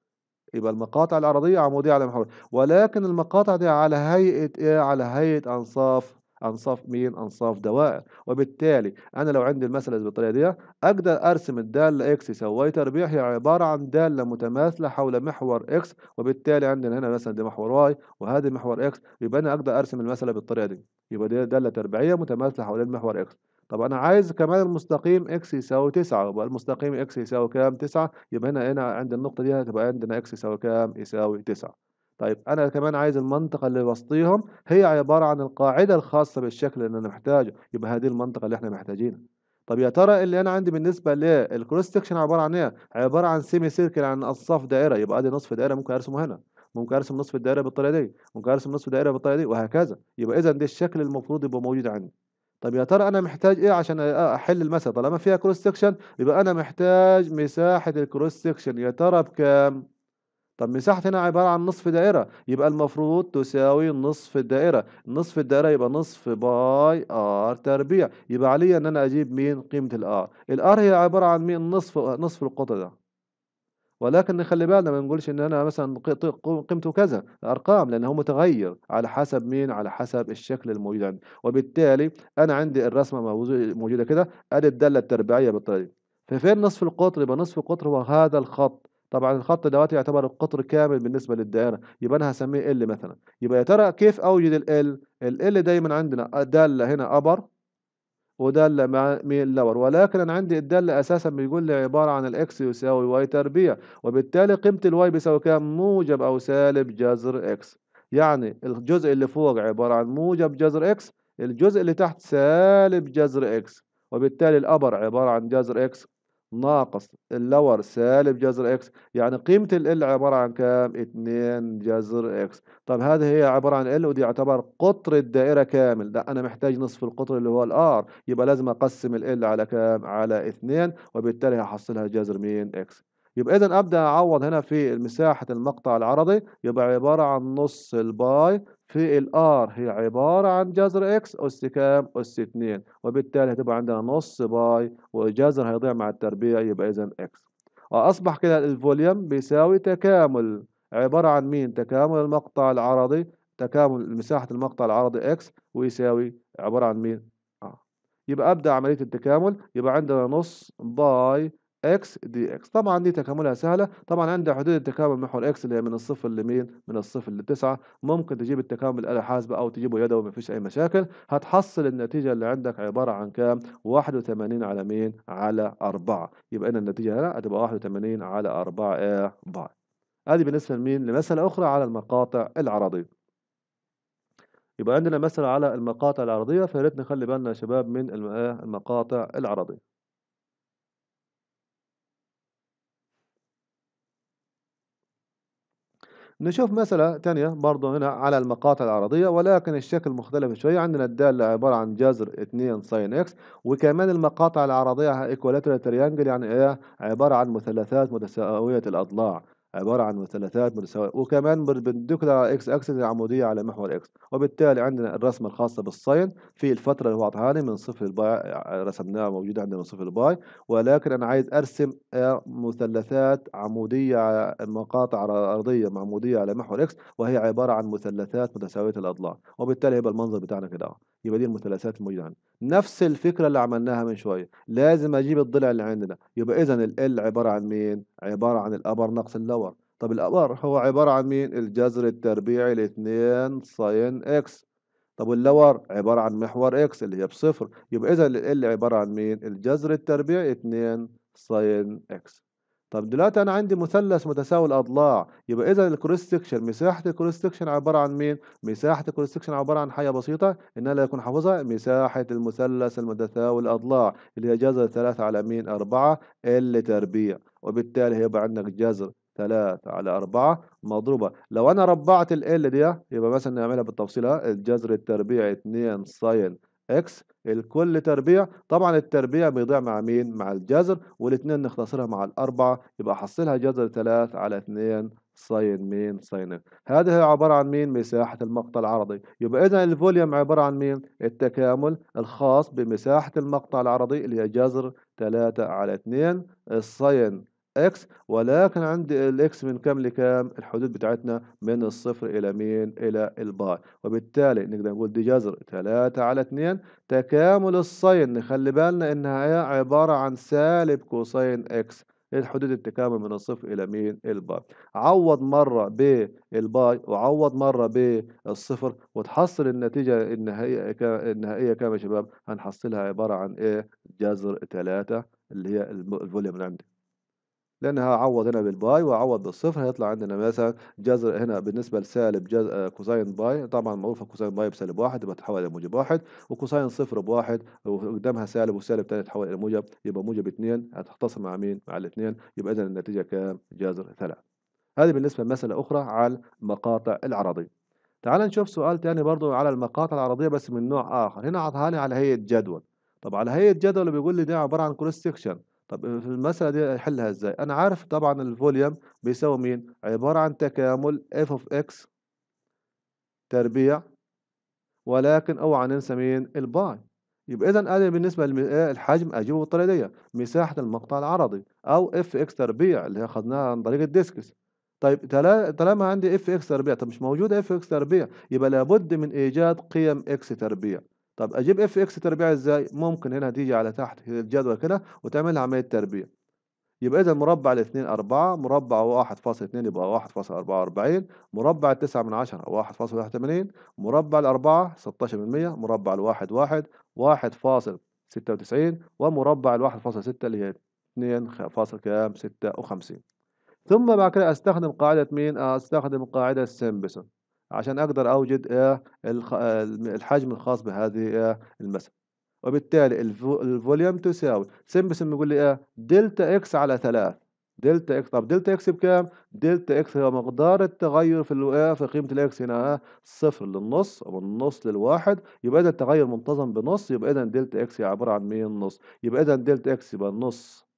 يبقى المقاطع العرضية عمودية على محورية ولكن المقاطع دي على هيئة ايه على هيئة انصاف انصاف مين انصاف دوائر وبالتالي انا لو عندي المساله بالطريقه دي اقدر ارسم الداله اكس يساوي تربيع هي عباره عن داله متماثله حول محور اكس وبالتالي عندنا هنا مثلا ده محور واي وهذه محور اكس يبقى انا اقدر ارسم المساله بالطريقه دي يبقى دي داله تربيعيه متماثله حول محور اكس طب انا عايز كمان المستقيم اكس يساوي 9 يبقى المستقيم اكس يساوي كام 9 يبقى هنا هنا عند النقطه دي هتبقى عندنا اكس يساوي كام يساوي 9 طيب انا كمان عايز المنطقه اللي وسطيهم هي عباره عن القاعده الخاصه بالشكل اللي انا محتاجه يبقى هذه المنطقه اللي احنا محتاجينها طب يا ترى اللي انا عندي بالنسبه للكروس سكشن عباره عن ايه عباره عن سيمي سيركل عن اصاف دائره يبقى ادي نصف دائره ممكن ارسمه هنا ممكن ارسم نصف الدائره بالطريقه دي ممكن ارسم نصف دائره بالطريقه دي وهكذا يبقى اذا ده الشكل المفروض يبقى موجود عندي طب يا ترى انا محتاج ايه عشان احل المسألة طالما فيها كروس سكشن يبقى انا محتاج مساحة الكروس سكشن يا ترى بكام طب مساحة هنا عبارة عن نصف دائرة يبقى المفروض تساوي نصف الدائرة نصف الدائرة يبقى نصف باي ار تربيع يبقى عليا ان انا اجيب مين قيمة الار الار هي عبارة عن مين نصف نصف القطر ده ولكن خلي بالنا ما نقولش ان انا مثلا قيمته كذا ارقام لان هو متغير على حسب مين على حسب الشكل الموجود عندي وبالتالي انا عندي الرسمه موجوده كده ادي الداله التربيعيه بالطريقه دي ففين نصف القطر يبقى نصف القطر هو هذا الخط طبعا الخط دلوقتي يعتبر القطر كامل بالنسبه للدائره يبقى انا هسميه ال مثلا يبقى يا ترى كيف اوجد ال ال دايما عندنا داله هنا ابر ودالة مع ميل لور ولكن أنا عندي الدالة أساسا بيقول لي عبارة عن الإكس يساوي واي تربيع وبالتالي قيمة الواي بيساوي كام موجب أو سالب جذر إكس يعني الجزء اللي فوق عبارة عن موجب جذر إكس الجزء اللي تحت سالب جذر إكس وبالتالي الأبر عبارة عن جذر إكس ناقص اللور سالب جذر اكس يعني قيمة ال عبارة عن كام؟ 2 جذر اكس طب هذه هي عبارة عن ال ودي يعتبر قطر الدائرة كامل لا أنا محتاج نصف القطر اللي هو الار يبقى لازم أقسم ال على كام؟ على 2 وبالتالي هحصلها جذر مين؟ اكس يبقى إذا أبدأ أعوض هنا في مساحة المقطع العرضي يبقى عبارة عن نص الباي في الار هي عبارة عن جذر اكس أس كام؟ أس 2 وبالتالي هتبقى عندنا نص باي وجذر هيضيع مع التربيع يبقى إذا اكس وأصبح كده الفوليوم بيساوي تكامل عبارة عن مين؟ تكامل المقطع العرضي تكامل مساحة المقطع العرضي اكس ويساوي عبارة عن مين؟ آه. يبقى أبدأ عملية التكامل يبقى عندنا نص باي x dx طبعا دي تكاملها سهله طبعا عندها حدود التكامل محور اكس اللي هي من الصفر لمين من الصفر لتسعة ممكن تجيب التكامل الاله حاسبه او تجيبه يدوي مفيش اي مشاكل هتحصل النتيجه اللي عندك عباره عن كام 81 على مين على 4 يبقى هنا النتيجه هنا هتبقى 81 على 4 إيه؟ باي ادي بالنسبه لمين لمساله اخرى على المقاطع العرضيه يبقى عندنا مثلا على المقاطع العرضية فيا ريت نخلي بالنا يا شباب من إيه؟ المقاطع العرضية نشوف مسألة تانية برضو هنا على المقاطع العرضية ولكن الشكل مختلف شوية عندنا الدالة عبارة عن جذر 2 ساين اكس وكمان المقاطع العرضية ايكوالاترال تريانجل يعني ايه عبارة عن مثلثات متساوية الأضلاع عبارة عن مثلثات متساوية وكمان بندخل على اكس اكس العمودية على محور اكس وبالتالي عندنا الرسمة الخاصة بالصين في الفترة اللي هو لي من صفر الباي رسمناها موجودة عندنا من صفر الباي ولكن أنا عايز أرسم آه، مثلثات عمودية على مقاطع أرضية عمودية على محور اكس وهي عبارة عن مثلثات متساوية الأضلاع وبالتالي هيبقى المنظر بتاعنا كده يبقى دي المثلثات الموجودة عندنا نفس الفكرة اللي عملناها من شوية لازم أجيب الضلع اللي عندنا يبقى إذا ال عبارة عن مين؟ عبارة عن الأبر ناقص اللور طب الأبر هو عبارة عن مين الجذر التربيعي لاثنين ساين إكس طب واللور عبارة عن محور إكس اللي هي بصفر يبقى إذا ال عبارة عن مين الجذر التربيعي اتنين ساين إكس طب دلوقتي انا عندي مثلث متساوي الاضلاع يبقى اذا الكروس سكشن مساحه الكروس سكشن عباره عن مين مساحه الكروس سكشن عباره عن حاجه بسيطه ان انا يكون حافظها مساحه المثلث المتساوي الاضلاع اللي هي جذر ثلاثة على مين أربعة ال تربيع وبالتالي هيبقى عندك جذر 3 على 4 مضروبة لو أنا ربعت ال ال دي يبقى مثلا نعملها بالتفصيل الجذر التربيع 2 ساين اكس الكل تربيع طبعا التربيع بيضيع مع مين مع الجذر والاثنين نختصرها مع الأربعة يبقى حصلها جذر 3 على 2 ساين مين ساين اكس هذه عبارة عن مين مساحة المقطع العرضي يبقى إذا الفوليوم عبارة عن مين التكامل الخاص بمساحة المقطع العرضي اللي هي جذر 3 على 2 الساين اكس ولكن عندي الاكس من كام لكام الحدود بتاعتنا من الصفر الى مين الى الباي وبالتالي نقدر نقول دي جذر 3 على 2 تكامل الصين نخلي بالنا انها عباره عن سالب كوساين اكس الحدود التكامل من الصفر الى مين الباي عوض مره بالباي وعوض مره بالصفر وتحصل النتيجه النهائيه النهائيه كام يا شباب هنحصلها عباره عن ايه جذر 3 اللي هي الفوليوم اللي عندي لأنها هعوض هنا بالباي وأعوض بالصفر هيطلع عندنا مثلا جذر هنا بالنسبة لسالب آه، كوساين باي طبعا معروفة كوساين باي بسالب واحد يبقى تتحول إلى موجب واحد وكوساين صفر بواحد وقدامها سالب وسالب ثاني تتحول إلى موجب يبقى موجب اثنين هتختصر مع مين؟ مع الاثنين يبقى إذا النتيجة كام؟ جذر ثلاثة هذه بالنسبة لمسألة أخرى على المقاطع العرضية تعال نشوف سؤال ثاني برضو على المقاطع العرضية بس من نوع آخر هنا عطاها لي على هيئة جدول طب على هيئة جدول بيقول لي ده عبارة عن كروس سكشن طب آه، المسألة دي أحلها إزاي؟ أنا عارف طبعا الفوليوم بيساوي مين؟ عبارة عن تكامل f of x تربيع ولكن أوعى ننسى مين؟ الباي يبقى إذا أنا بالنسبة للحجم آه، أجيبه بالطريقة دي مساحة المقطع العرضي أو اف اكس تربيع اللي أخذناها عن طريق الديسكس طيب طالما عندي اف اكس تربيع طب مش موجودة اف اكس تربيع يبقى لابد من إيجاد قيم اكس تربيع طب اجيب اف اكس تربيع ازاي ممكن هنا تيجي على تحت الجدول كده وتعمل عمليه تربيع يبقى اذا مربع الاثنين أربعة مربع واحد فاصل اتنين يبقى واحد فاصل أربعة وأربعين مربع التسعة من عشرة واحد فاصل واحد وثمانين مربع الأربعة ستاشر من مية مربع الواحد واحد واحد فاصل ستة وتسعين ومربع الواحد فاصل ستة اللي هي اتنين فاصل كام ستة وخمسين ثم بعد كده أستخدم قاعدة مين؟ أستخدم قاعدة سيمبسون عشان أقدر أوجد آه، آه، الحجم الخاص بهذه آه، المسألة وبالتالي الفوليوم تساوي سمبسم يقول لي ايه دلتا اكس على 3 دلتا اكس طب دلتا اكس بكام دلتا اكس هو مقدار التغير في في قيمه الاكس هنا صفر للنص او النص للواحد يبقى اذا التغير منتظم بنص يبقى اذا دلتا اكس هي عباره عن مين نص يبقى اذا دلتا اكس يبقى نص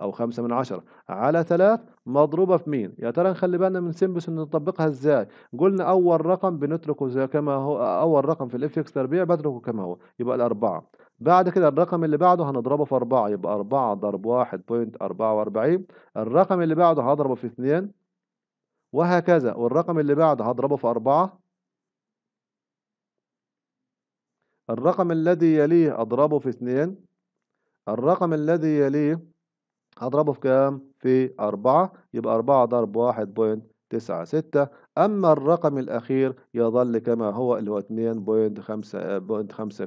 أو خمسة من عشرة على ثلاث مضروبة في مين يا ترى نخلي بالنا من سيمبس نطبقها ازاي قلنا أول رقم بنتركه زي كما هو أول رقم في الإف إكس تربيع بتركه كما هو يبقى الأربعة بعد كده الرقم اللي بعده هنضربه في أربعة يبقى أربعة ضرب واحد بوينت أربعة وأربعين الرقم اللي بعده هضربه في اثنين وهكذا والرقم اللي بعده هضربه في أربعة الرقم الذي يليه أضربه في اثنين الرقم الذي يليه هضربه في كام؟ في 4 يبقى 4 ضرب 1.96 أما الرقم الأخير يظل كما هو اللي هو 2.5 آه،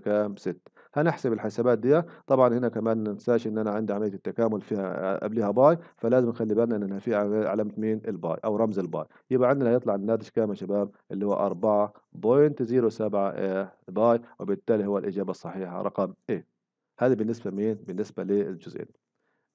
كام 6 هنحسب الحسابات دي طبعا هنا كمان ما ننساش ان انا عندي عمليه التكامل فيها آه، قبلها باي فلازم نخلي بالنا ان في علامه مين الباي او رمز الباي يبقى عندنا هيطلع الناتج كام يا شباب اللي هو 4.07 آه، باي وبالتالي هو الاجابه الصحيحه رقم A هذه بالنسبه مين بالنسبه للجزئين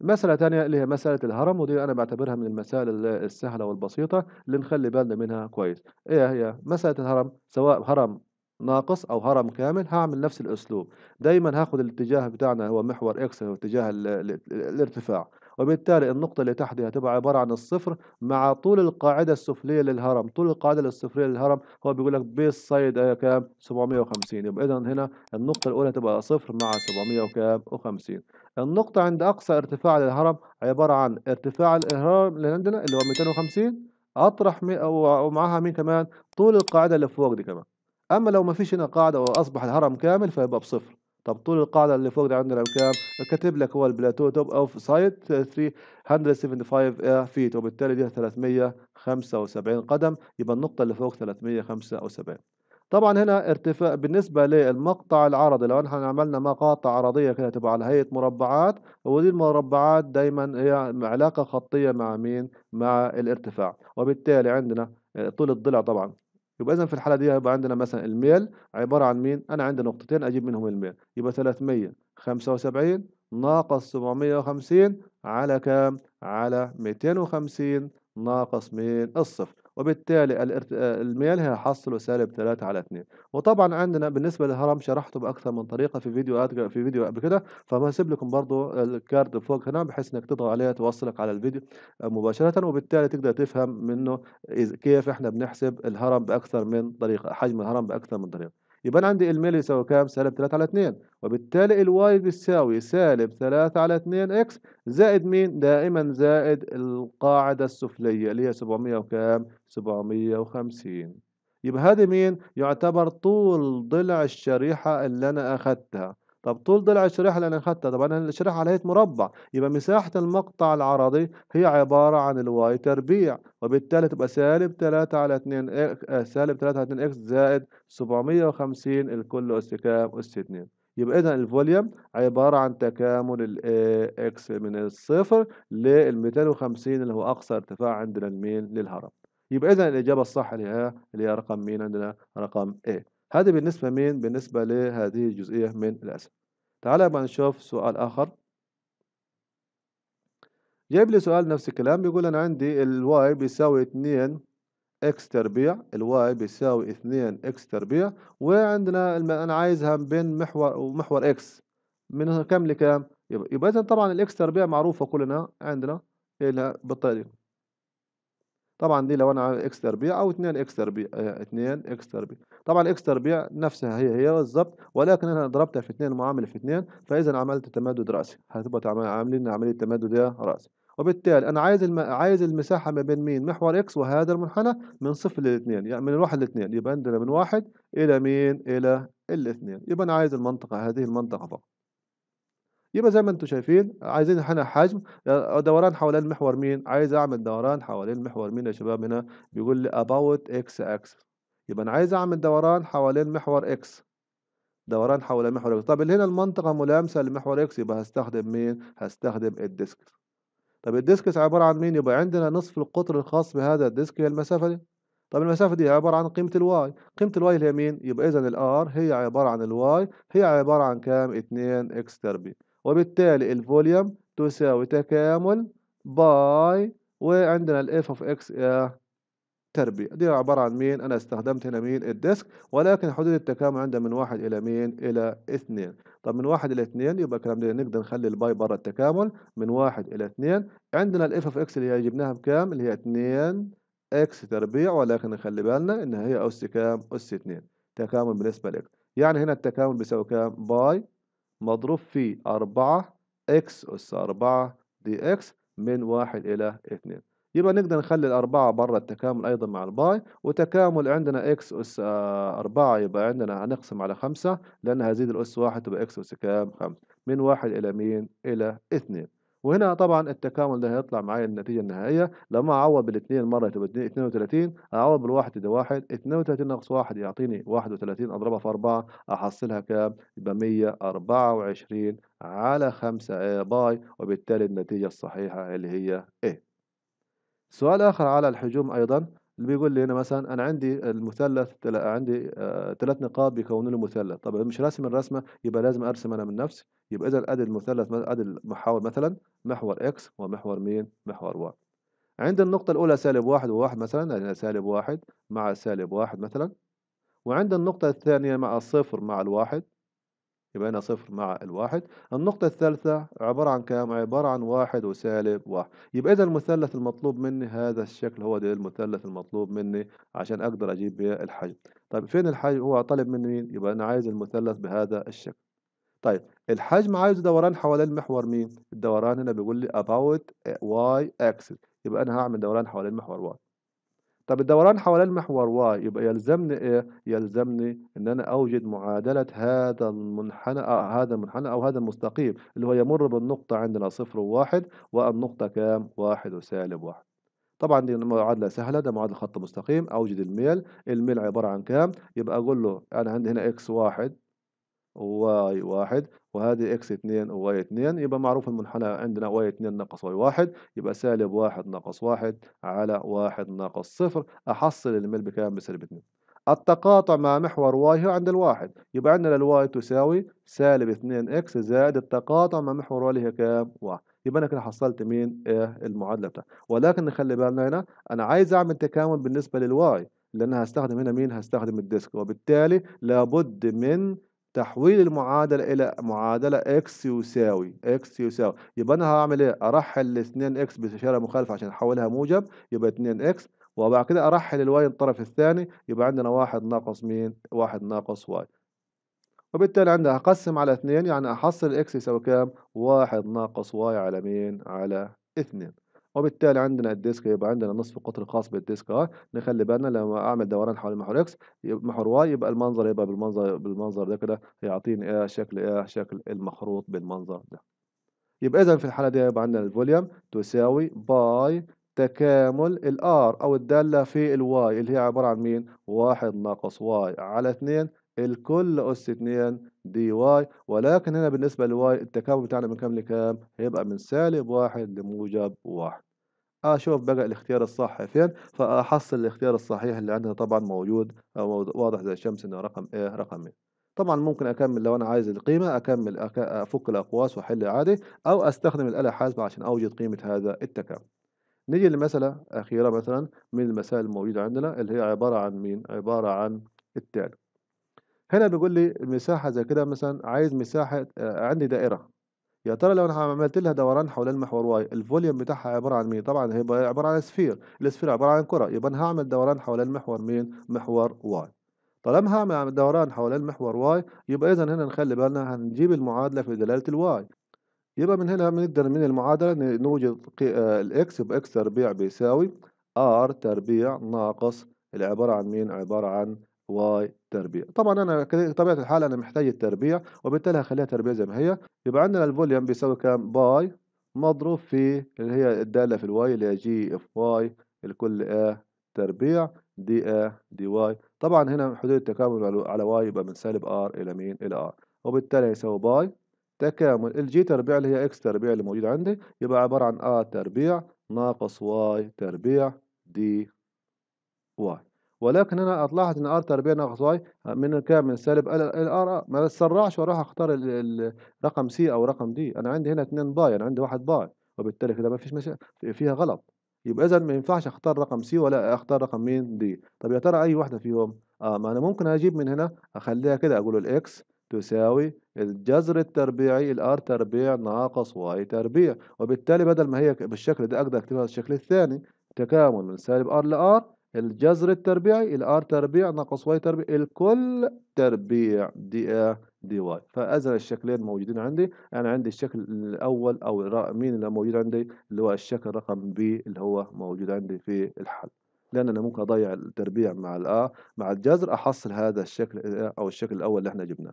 مسألة تانية اللي هي مسألة الهرم ودي أنا بعتبرها من المسائل السهلة والبسيطة اللي نخلي بالنا منها كويس إيه هي مسألة الهرم سواء هرم ناقص أو هرم كامل هعمل نفس الأسلوب دايما هاخد الاتجاه بتاعنا هو محور إكس هو اتجاه الارتفاع وبالتالي النقطة اللي تحتها هتبقى عبارة عن الصفر مع طول القاعدة السفلية للهرم طول القاعدة السفلية للهرم هو بيقول لك بيس سايد آه، كام 750 يبقى إذا هنا النقطة الأولى هتبقى صفر مع 700 وكام و50 النقطة عند أقصى ارتفاع للهرم عبارة عن ارتفاع الهرم اللي عندنا اللي هو 250 أطرح ومعها مين كمان طول القاعدة اللي فوق دي كمان أما لو ما فيش هنا قاعدة وأصبح الهرم كامل فيبقى بصفر طب طول القاعدة اللي فوق ده عندنا بكام؟ كاتب لك هو البلاتو توب اوف سايت 375 آه، فيت آه، وبالتالي دي 375 قدم يبقى النقطة اللي فوق 375 طبعا هنا ارتفاع بالنسبة للمقطع العرضي لو احنا عملنا مقاطع عرضية كده تبقى على هيئة مربعات ودي المربعات دايما هي علاقة خطية مع مين؟ مع الارتفاع وبالتالي عندنا آه، طول الضلع طبعا يبقى إذا في الحالة دي هيبقى عندنا مثلا الميل عبارة عن مين؟ أنا عندي نقطتين أجيب منهم الميل يبقى 375 ناقص 750 على كام؟ على 250 ناقص من الصفر وبالتالي الميل هيحصله سالب 3 على 2 وطبعا عندنا بالنسبه للهرم شرحته باكثر من طريقه في فيديوهات في فيديو قبل كده فهسيب لكم برضو الكارد فوق هنا بحيث انك تضغط عليها توصلك على الفيديو مباشره وبالتالي تقدر تفهم منه كيف احنا بنحسب الهرم باكثر من طريقه حجم الهرم باكثر من طريقه يبقى أنا عندي الميل يساوي كام سالب 3 على 2 وبالتالي الواي بيساوي سالب 3 على 2 اكس زائد مين دائما زائد القاعدة السفلية اللي هي 700 وكام 750 يبقى هذا مين يعتبر طول ضلع الشريحة اللي أنا اخذتها. طب طول ضلع الشريحة اللي أنا خدتها طب أنا الشريحة على هيئة مربع يبقى مساحة المقطع العرضي هي عبارة عن الواي تربيع وبالتالي تبقى سالب 3 على 2 إكس إيه، آه، سالب 3 على 2 إكس زائد 750 الكل أس كام أس 2 يبقى إذا الفوليوم عبارة عن تكامل الـ إكس من الصفر لل 250 اللي هو أقصى ارتفاع عندنا لمين للهرم يبقى إذا الإجابة الصح اللي هي اللي هي رقم مين عندنا رقم إيه هذا بالنسبة مين؟ بالنسبة لهذه الجزئية من الأسئلة تعال بقى نشوف سؤال آخر جايب لي سؤال نفس الكلام بيقول أنا عندي الواي بيساوي اتنين اكس تربيع الواي بيساوي اتنين اكس تربيع وعندنا الم... أنا عايزها بين محور ومحور اكس من كم لكام؟ يبقى, إذا طبعا الاكس تربيع معروفة كلنا عندنا إلى بالطريقة طبعا دي لو انا عامل اكس تربيع او 2 اكس تربيع 2 آه، اكس تربيع طبعا اكس تربيع نفسها هي هي بالظبط ولكن انا ضربتها في 2 معامل في 2 فاذا عملت تمدد راسي هتبقى عاملين عمليه تمدد راسي وبالتالي انا عايز الم... عايز المساحه ما بين مين محور اكس وهذا المنحنى من صفر للاثنين يعني من الواحد للاثنين يبقى عندنا من واحد الى مين الى الاثنين يبقى انا عايز المنطقه هذه المنطقه فقط يبقى زي ما انتم شايفين عايزين هنا حجم دوران حوالين محور مين عايز اعمل دوران حوالين محور مين يا شباب هنا بيقول لي about x axis يبقى انا عايز اعمل دوران حوالين محور x دوران حول محور x طب هنا المنطقه ملامسه لمحور x يبقى هستخدم مين هستخدم الديسكس طب الديسكس عباره عن مين يبقى عندنا نصف القطر الخاص بهذا الديسك هي المسافه دي طب المسافة دي عبارة عن قيمة الواي قيمة الواي اللي هي مين؟ يبقى إذا الآر هي عبارة عن الواي هي عبارة عن كام؟ 2 إكس تربيع وبالتالي الفوليوم تساوي تكامل باي وعندنا الاف اوف اكس تربيع دي عبارة عن مين أنا استخدمت هنا مين الديسك ولكن حدود التكامل عندها من واحد إلى مين إلى اثنين طب من واحد إلى اثنين يبقى الكلام ده نقدر نخلي الباي بره التكامل من واحد إلى اثنين عندنا الاف اوف اكس اللي هي جبناها بكام اللي هي اثنين اكس تربيع ولكن نخلي بالنا انها هي أس كام أس اثنين تكامل بالنسبة لك يعني هنا التكامل بيساوي كام باي مضروب في 4 اكس أس 4 دي اكس من 1 إلى 2 يبقى نقدر نخلي الأربعة بره التكامل أيضا مع الباي وتكامل عندنا إكس أس أربعة يبقى عندنا هنقسم على خمسة لأن هزيد الأس واحد تبقى إكس أس كام خمسة من واحد إلى مين إلى اثنين. وهنا طبعا التكامل ده هيطلع معايا النتيجة النهائية لما أعوض بالاثنين مرة تبقى 32 أعوض بالواحد ده واحد 32 ناقص واحد يعطيني 31 أضربها في 4 أحصلها كام؟ يبقى 124 على 5 آه، باي وبالتالي النتيجة الصحيحة اللي هي إيه؟ سؤال آخر على الحجوم أيضا اللي بيقول لي هنا مثلا انا عندي المثلث عندي ثلاث آه، نقاط بيكونوا لي مثلث طب مش راسم الرسمه يبقى لازم ارسم انا من نفسي يبقى إذا أدي المثلث أدي المحاور مثلا محور إكس ومحور مين؟ محور واحد عند النقطة الأولى سالب واحد وواحد مثلا يعني سالب واحد مع سالب واحد مثلا وعند النقطة الثانية مع الصفر مع الواحد يبقى هنا صفر مع الواحد النقطة الثالثة عبارة عن كام؟ عبارة عن واحد وسالب واحد يبقى إذا المثلث المطلوب مني هذا الشكل هو ده المثلث المطلوب مني عشان أقدر أجيب به الحجم طيب فين الحجم؟ هو طالب مني مين؟ يبقى أنا عايز المثلث بهذا الشكل طيب الحجم عايز دوران حوالين محور مين الدوران هنا بيقول لي about y axis يبقى انا هعمل دوران حوالين محور y طب الدوران حوالين محور y يبقى يلزمني ايه يلزمني ان انا اوجد معادله هذا المنحنى آه هذا المنحنى او هذا المستقيم اللي هو يمر بالنقطه عندنا صفر وواحد والنقطه كام واحد وسالب واحد طبعا دي معادله سهله ده معادله خط مستقيم اوجد الميل الميل عباره عن كام يبقى اقول له انا عندي هنا x واحد واي واحد وهذه اكس اثنين واي اثنين يبقى معروف المنحنى عندنا واي اثنين ناقص واي واحد يبقى سالب واحد ناقص واحد على واحد ناقص صفر أحصل الميل بكام بسالب اثنين التقاطع مع محور واي عند الواحد يبقى عندنا الواي تساوي سالب اثنين اكس زائد التقاطع مع محور واي هي كام واحد يبقى انا كده حصلت مين ايه المعادله بتاعتي ولكن نخلي بالنا هنا انا عايز اعمل تكامل بالنسبه للواي لان هستخدم هنا مين هستخدم الديسك وبالتالي لابد من تحويل المعادلة إلى معادلة x يساوي x يساوي يبقى أنا هعمل إيه؟ أرحل الـ 2x بإشارة مخالفة عشان أحولها موجب يبقى 2x وبعد كده أرحل الـ y الطرف الثاني يبقى عندنا واحد ناقص مين؟ واحد ناقص y وبالتالي عندنا هقسم على 2 يعني أحصل x يساوي كام؟ واحد ناقص y على مين؟ على 2 وبالتالي عندنا الديسك يبقى عندنا نصف القطر الخاص بالديسك اهي نخلي بالنا لما اعمل دوران حول محور اكس محور واي يبقى المنظر يبقى بالمنظر بالمنظر ده كده هيعطيني ايه شكل ايه شكل المخروط بالمنظر ده يبقى اذا في الحاله دي يبقى عندنا الفوليوم تساوي باي تكامل الار او الداله في الواي اللي هي عباره عن مين واحد ناقص واي على اثنين الكل اس اثنين دي واي ولكن هنا بالنسبة لواي التكامل بتاعنا من كام لكام؟ هيبقى من سالب واحد لموجب واحد. أشوف بقى الاختيار الصح فين فأحصل الاختيار الصحيح اللي عندنا طبعا موجود أو واضح زي الشمس إنه رقم إيه؟ رقم مين. طبعا ممكن أكمل لو أنا عايز القيمة أكمل أفك الأقواس وأحل عادي أو أستخدم الآلة الحاسبة عشان أوجد قيمة هذا التكامل. نيجي لمسألة أخيرة مثلا من المسائل الموجودة عندنا اللي هي عبارة عن مين؟ عبارة عن التالي. هنا بيقول لي المساحه زي كده مثلا عايز مساحه آه، عندي دائره يا ترى لو انا عملت لها دوران حول محور واي الفوليوم بتاعها عباره عن مين طبعا هي عباره عن سفير السفير عباره عن كره يبقى انا هعمل دوران حول محور مين محور واي طالما هعمل دوران حول محور واي يبقى اذا هنا نخلي بالنا هنجيب المعادله في دلاله الواي يبقى من هنا بنقدر من المعادله نوجد آه، الاكس يبقى اكس تربيع بيساوي ار تربيع ناقص العباره عن مين عباره عن واي تربيع طبعا انا طبيعه الحال انا محتاج التربيع وبالتالي هخليها تربيع زي ما هي يبقى عندنا الفوليوم بيساوي كام باي مضروب في اللي هي الداله في الواي اللي هي جي اف واي الكل ا تربيع دي ا دي واي طبعا هنا حدود التكامل على واي يبقى من سالب ار الى مين الى ار وبالتالي هيساوي باي تكامل الجي تربيع اللي هي اكس تربيع اللي موجود عندي يبقى عباره عن ا تربيع ناقص واي تربيع دي واي ولكن انا اطلعت ان ار تربيع ناقص واي آه، من كام من سالب الار آه، ما اتسرعش واروح اختار رقم سي او رقم دي انا عندي هنا 2 باي انا عندي 1 باي وبالتالي كده ما فيش مشا... فيها غلط يبقى اذا ما ينفعش اختار رقم سي ولا اختار رقم مين دي طب يا ترى اي واحده فيهم اه ما انا ممكن اجيب من هنا اخليها كده اقول الاكس تساوي الجذر التربيعي الار تربيع ناقص واي تربيع وبالتالي بدل ما هي بالشكل ده اقدر اكتبها بالشكل الثاني تكامل من سالب ار لار الجذر التربيعي الار تربيع ناقص واي تربيع الكل تربيع دي ا دي واي فاذا الشكلين موجودين عندي انا عندي الشكل الاول او مين اللي موجود عندي اللي هو الشكل رقم بي اللي هو موجود عندي في الحل لان انا ممكن اضيع التربيع مع الا مع الجذر احصل هذا الشكل او الشكل الاول اللي احنا جبناه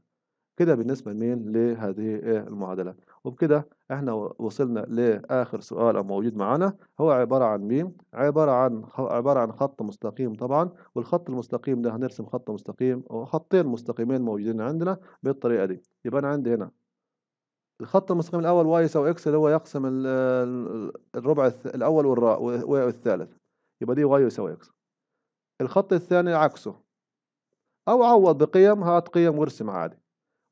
كده بالنسبه لمين لهذه المعادله وبكده احنا وصلنا لاخر سؤال او موجود معانا هو عباره عن ميم عباره عن عباره عن خط مستقيم طبعا والخط المستقيم ده هنرسم خط مستقيم او خطين مستقيمين موجودين عندنا بالطريقه دي يبقى انا عندي هنا الخط المستقيم الاول واي يساوي اكس اللي هو يقسم الربع الاول والراء والثالث يبقى دي واي يساوي اكس الخط الثاني عكسه او عوض بقيم هات قيم وارسم عادي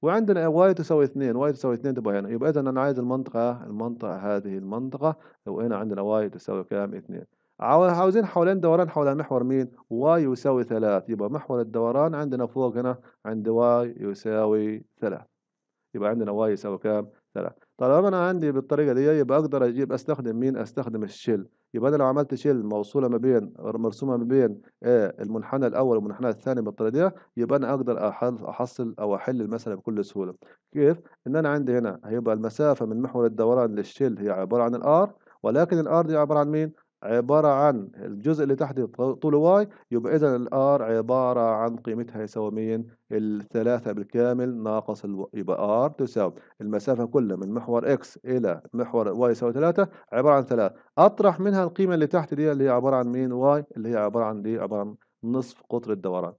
وعندنا واي تساوي اثنين واي تساوي اثنين تبقى هنا يبقى إذا أنا عايز المنطقة المنطقة هذه المنطقة لو هنا عندنا واي تساوي كام اثنين عاوزين حوالين دوران حول محور مين واي يساوي ثلاث يبقى محور الدوران عندنا فوق هنا عند واي يساوي ثلاث يبقى عندنا واي يساوي كام ثلاث طالما انا عندي بالطريقه دي يبقى اقدر اجيب استخدم مين استخدم الشيل يبقى انا لو عملت شيل موصوله ما بين مرسومه ما بين آه، المنحنى الاول والمنحنى الثاني بالطريقه دي يبقى انا اقدر احصل او احل المساله بكل سهوله كيف ان انا عندي هنا هيبقى المسافه من محور الدوران للشيل هي عباره عن الار ولكن الار دي عباره عن مين عبارة عن الجزء اللي تحت طوله واي يبقى إذا الآر عبارة عن قيمتها يساوي مين؟ الثلاثة بالكامل ناقص الو... يبقى آر تساوي المسافة كلها من محور إكس إلى محور واي يساوي ثلاثة عبارة عن ثلاثة أطرح منها القيمة اللي تحت دي اللي هي عبارة عن مين؟ واي اللي هي عبارة عن دي عبارة عن نصف قطر الدوران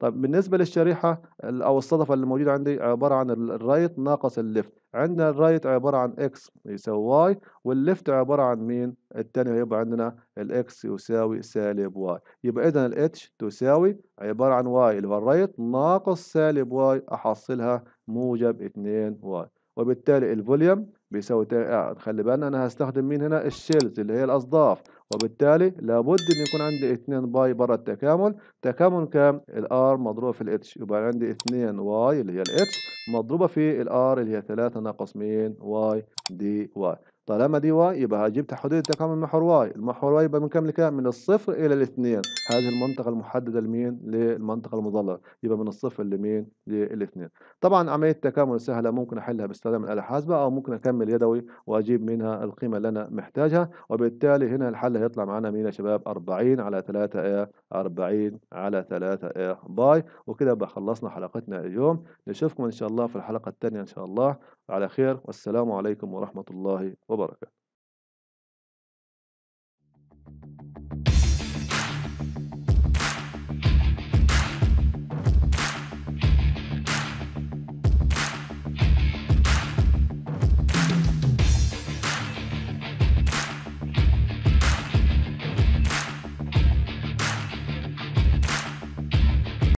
طيب بالنسبة للشريحة أو الصدفة اللي موجودة عندي عبارة عن الرايت ناقص الليفت عندنا الرايت عبارة عن اكس يساوي واي والليفت عبارة عن مين؟ الثاني هيبقى عندنا الاكس يساوي سالب واي يبقى إذا الاتش تساوي عبارة عن واي اللي هو الرايت ناقص سالب واي أحصلها موجب 2 واي وبالتالي الفوليوم بيساوي آه، خلي بالنا انا هستخدم مين هنا الشيلز اللي هي الاصداف وبالتالي لابد ان يكون عندي اثنين باي بره التكامل تكامل كام الار مضروبه في الاتش يبقى عندي اثنين واي اللي هي الاتش مضروبه في الار اللي هي ثلاثة ناقص مين واي دي واي طالما دي واي يبقى هجيب تحديد تكامل محور واي المحور واي يبقى من كم لكام من الصفر الى الاثنين هذه المنطقه المحدده لمين للمنطقه المظللة، يبقى من الصفر لمين للاثنين طبعا عمليه التكامل سهله ممكن احلها باستخدام الاله الحاسبه او ممكن اكمل يدوي واجيب منها القيمه اللي انا محتاجها وبالتالي هنا الحل هيطلع معانا مين يا شباب 40 على 3 ايه 40 على 3 ايه باي وكده بقى خلصنا حلقتنا اليوم نشوفكم ان شاء الله في الحلقه الثانيه ان شاء الله على خير والسلام عليكم ورحمه الله وبركاته барака.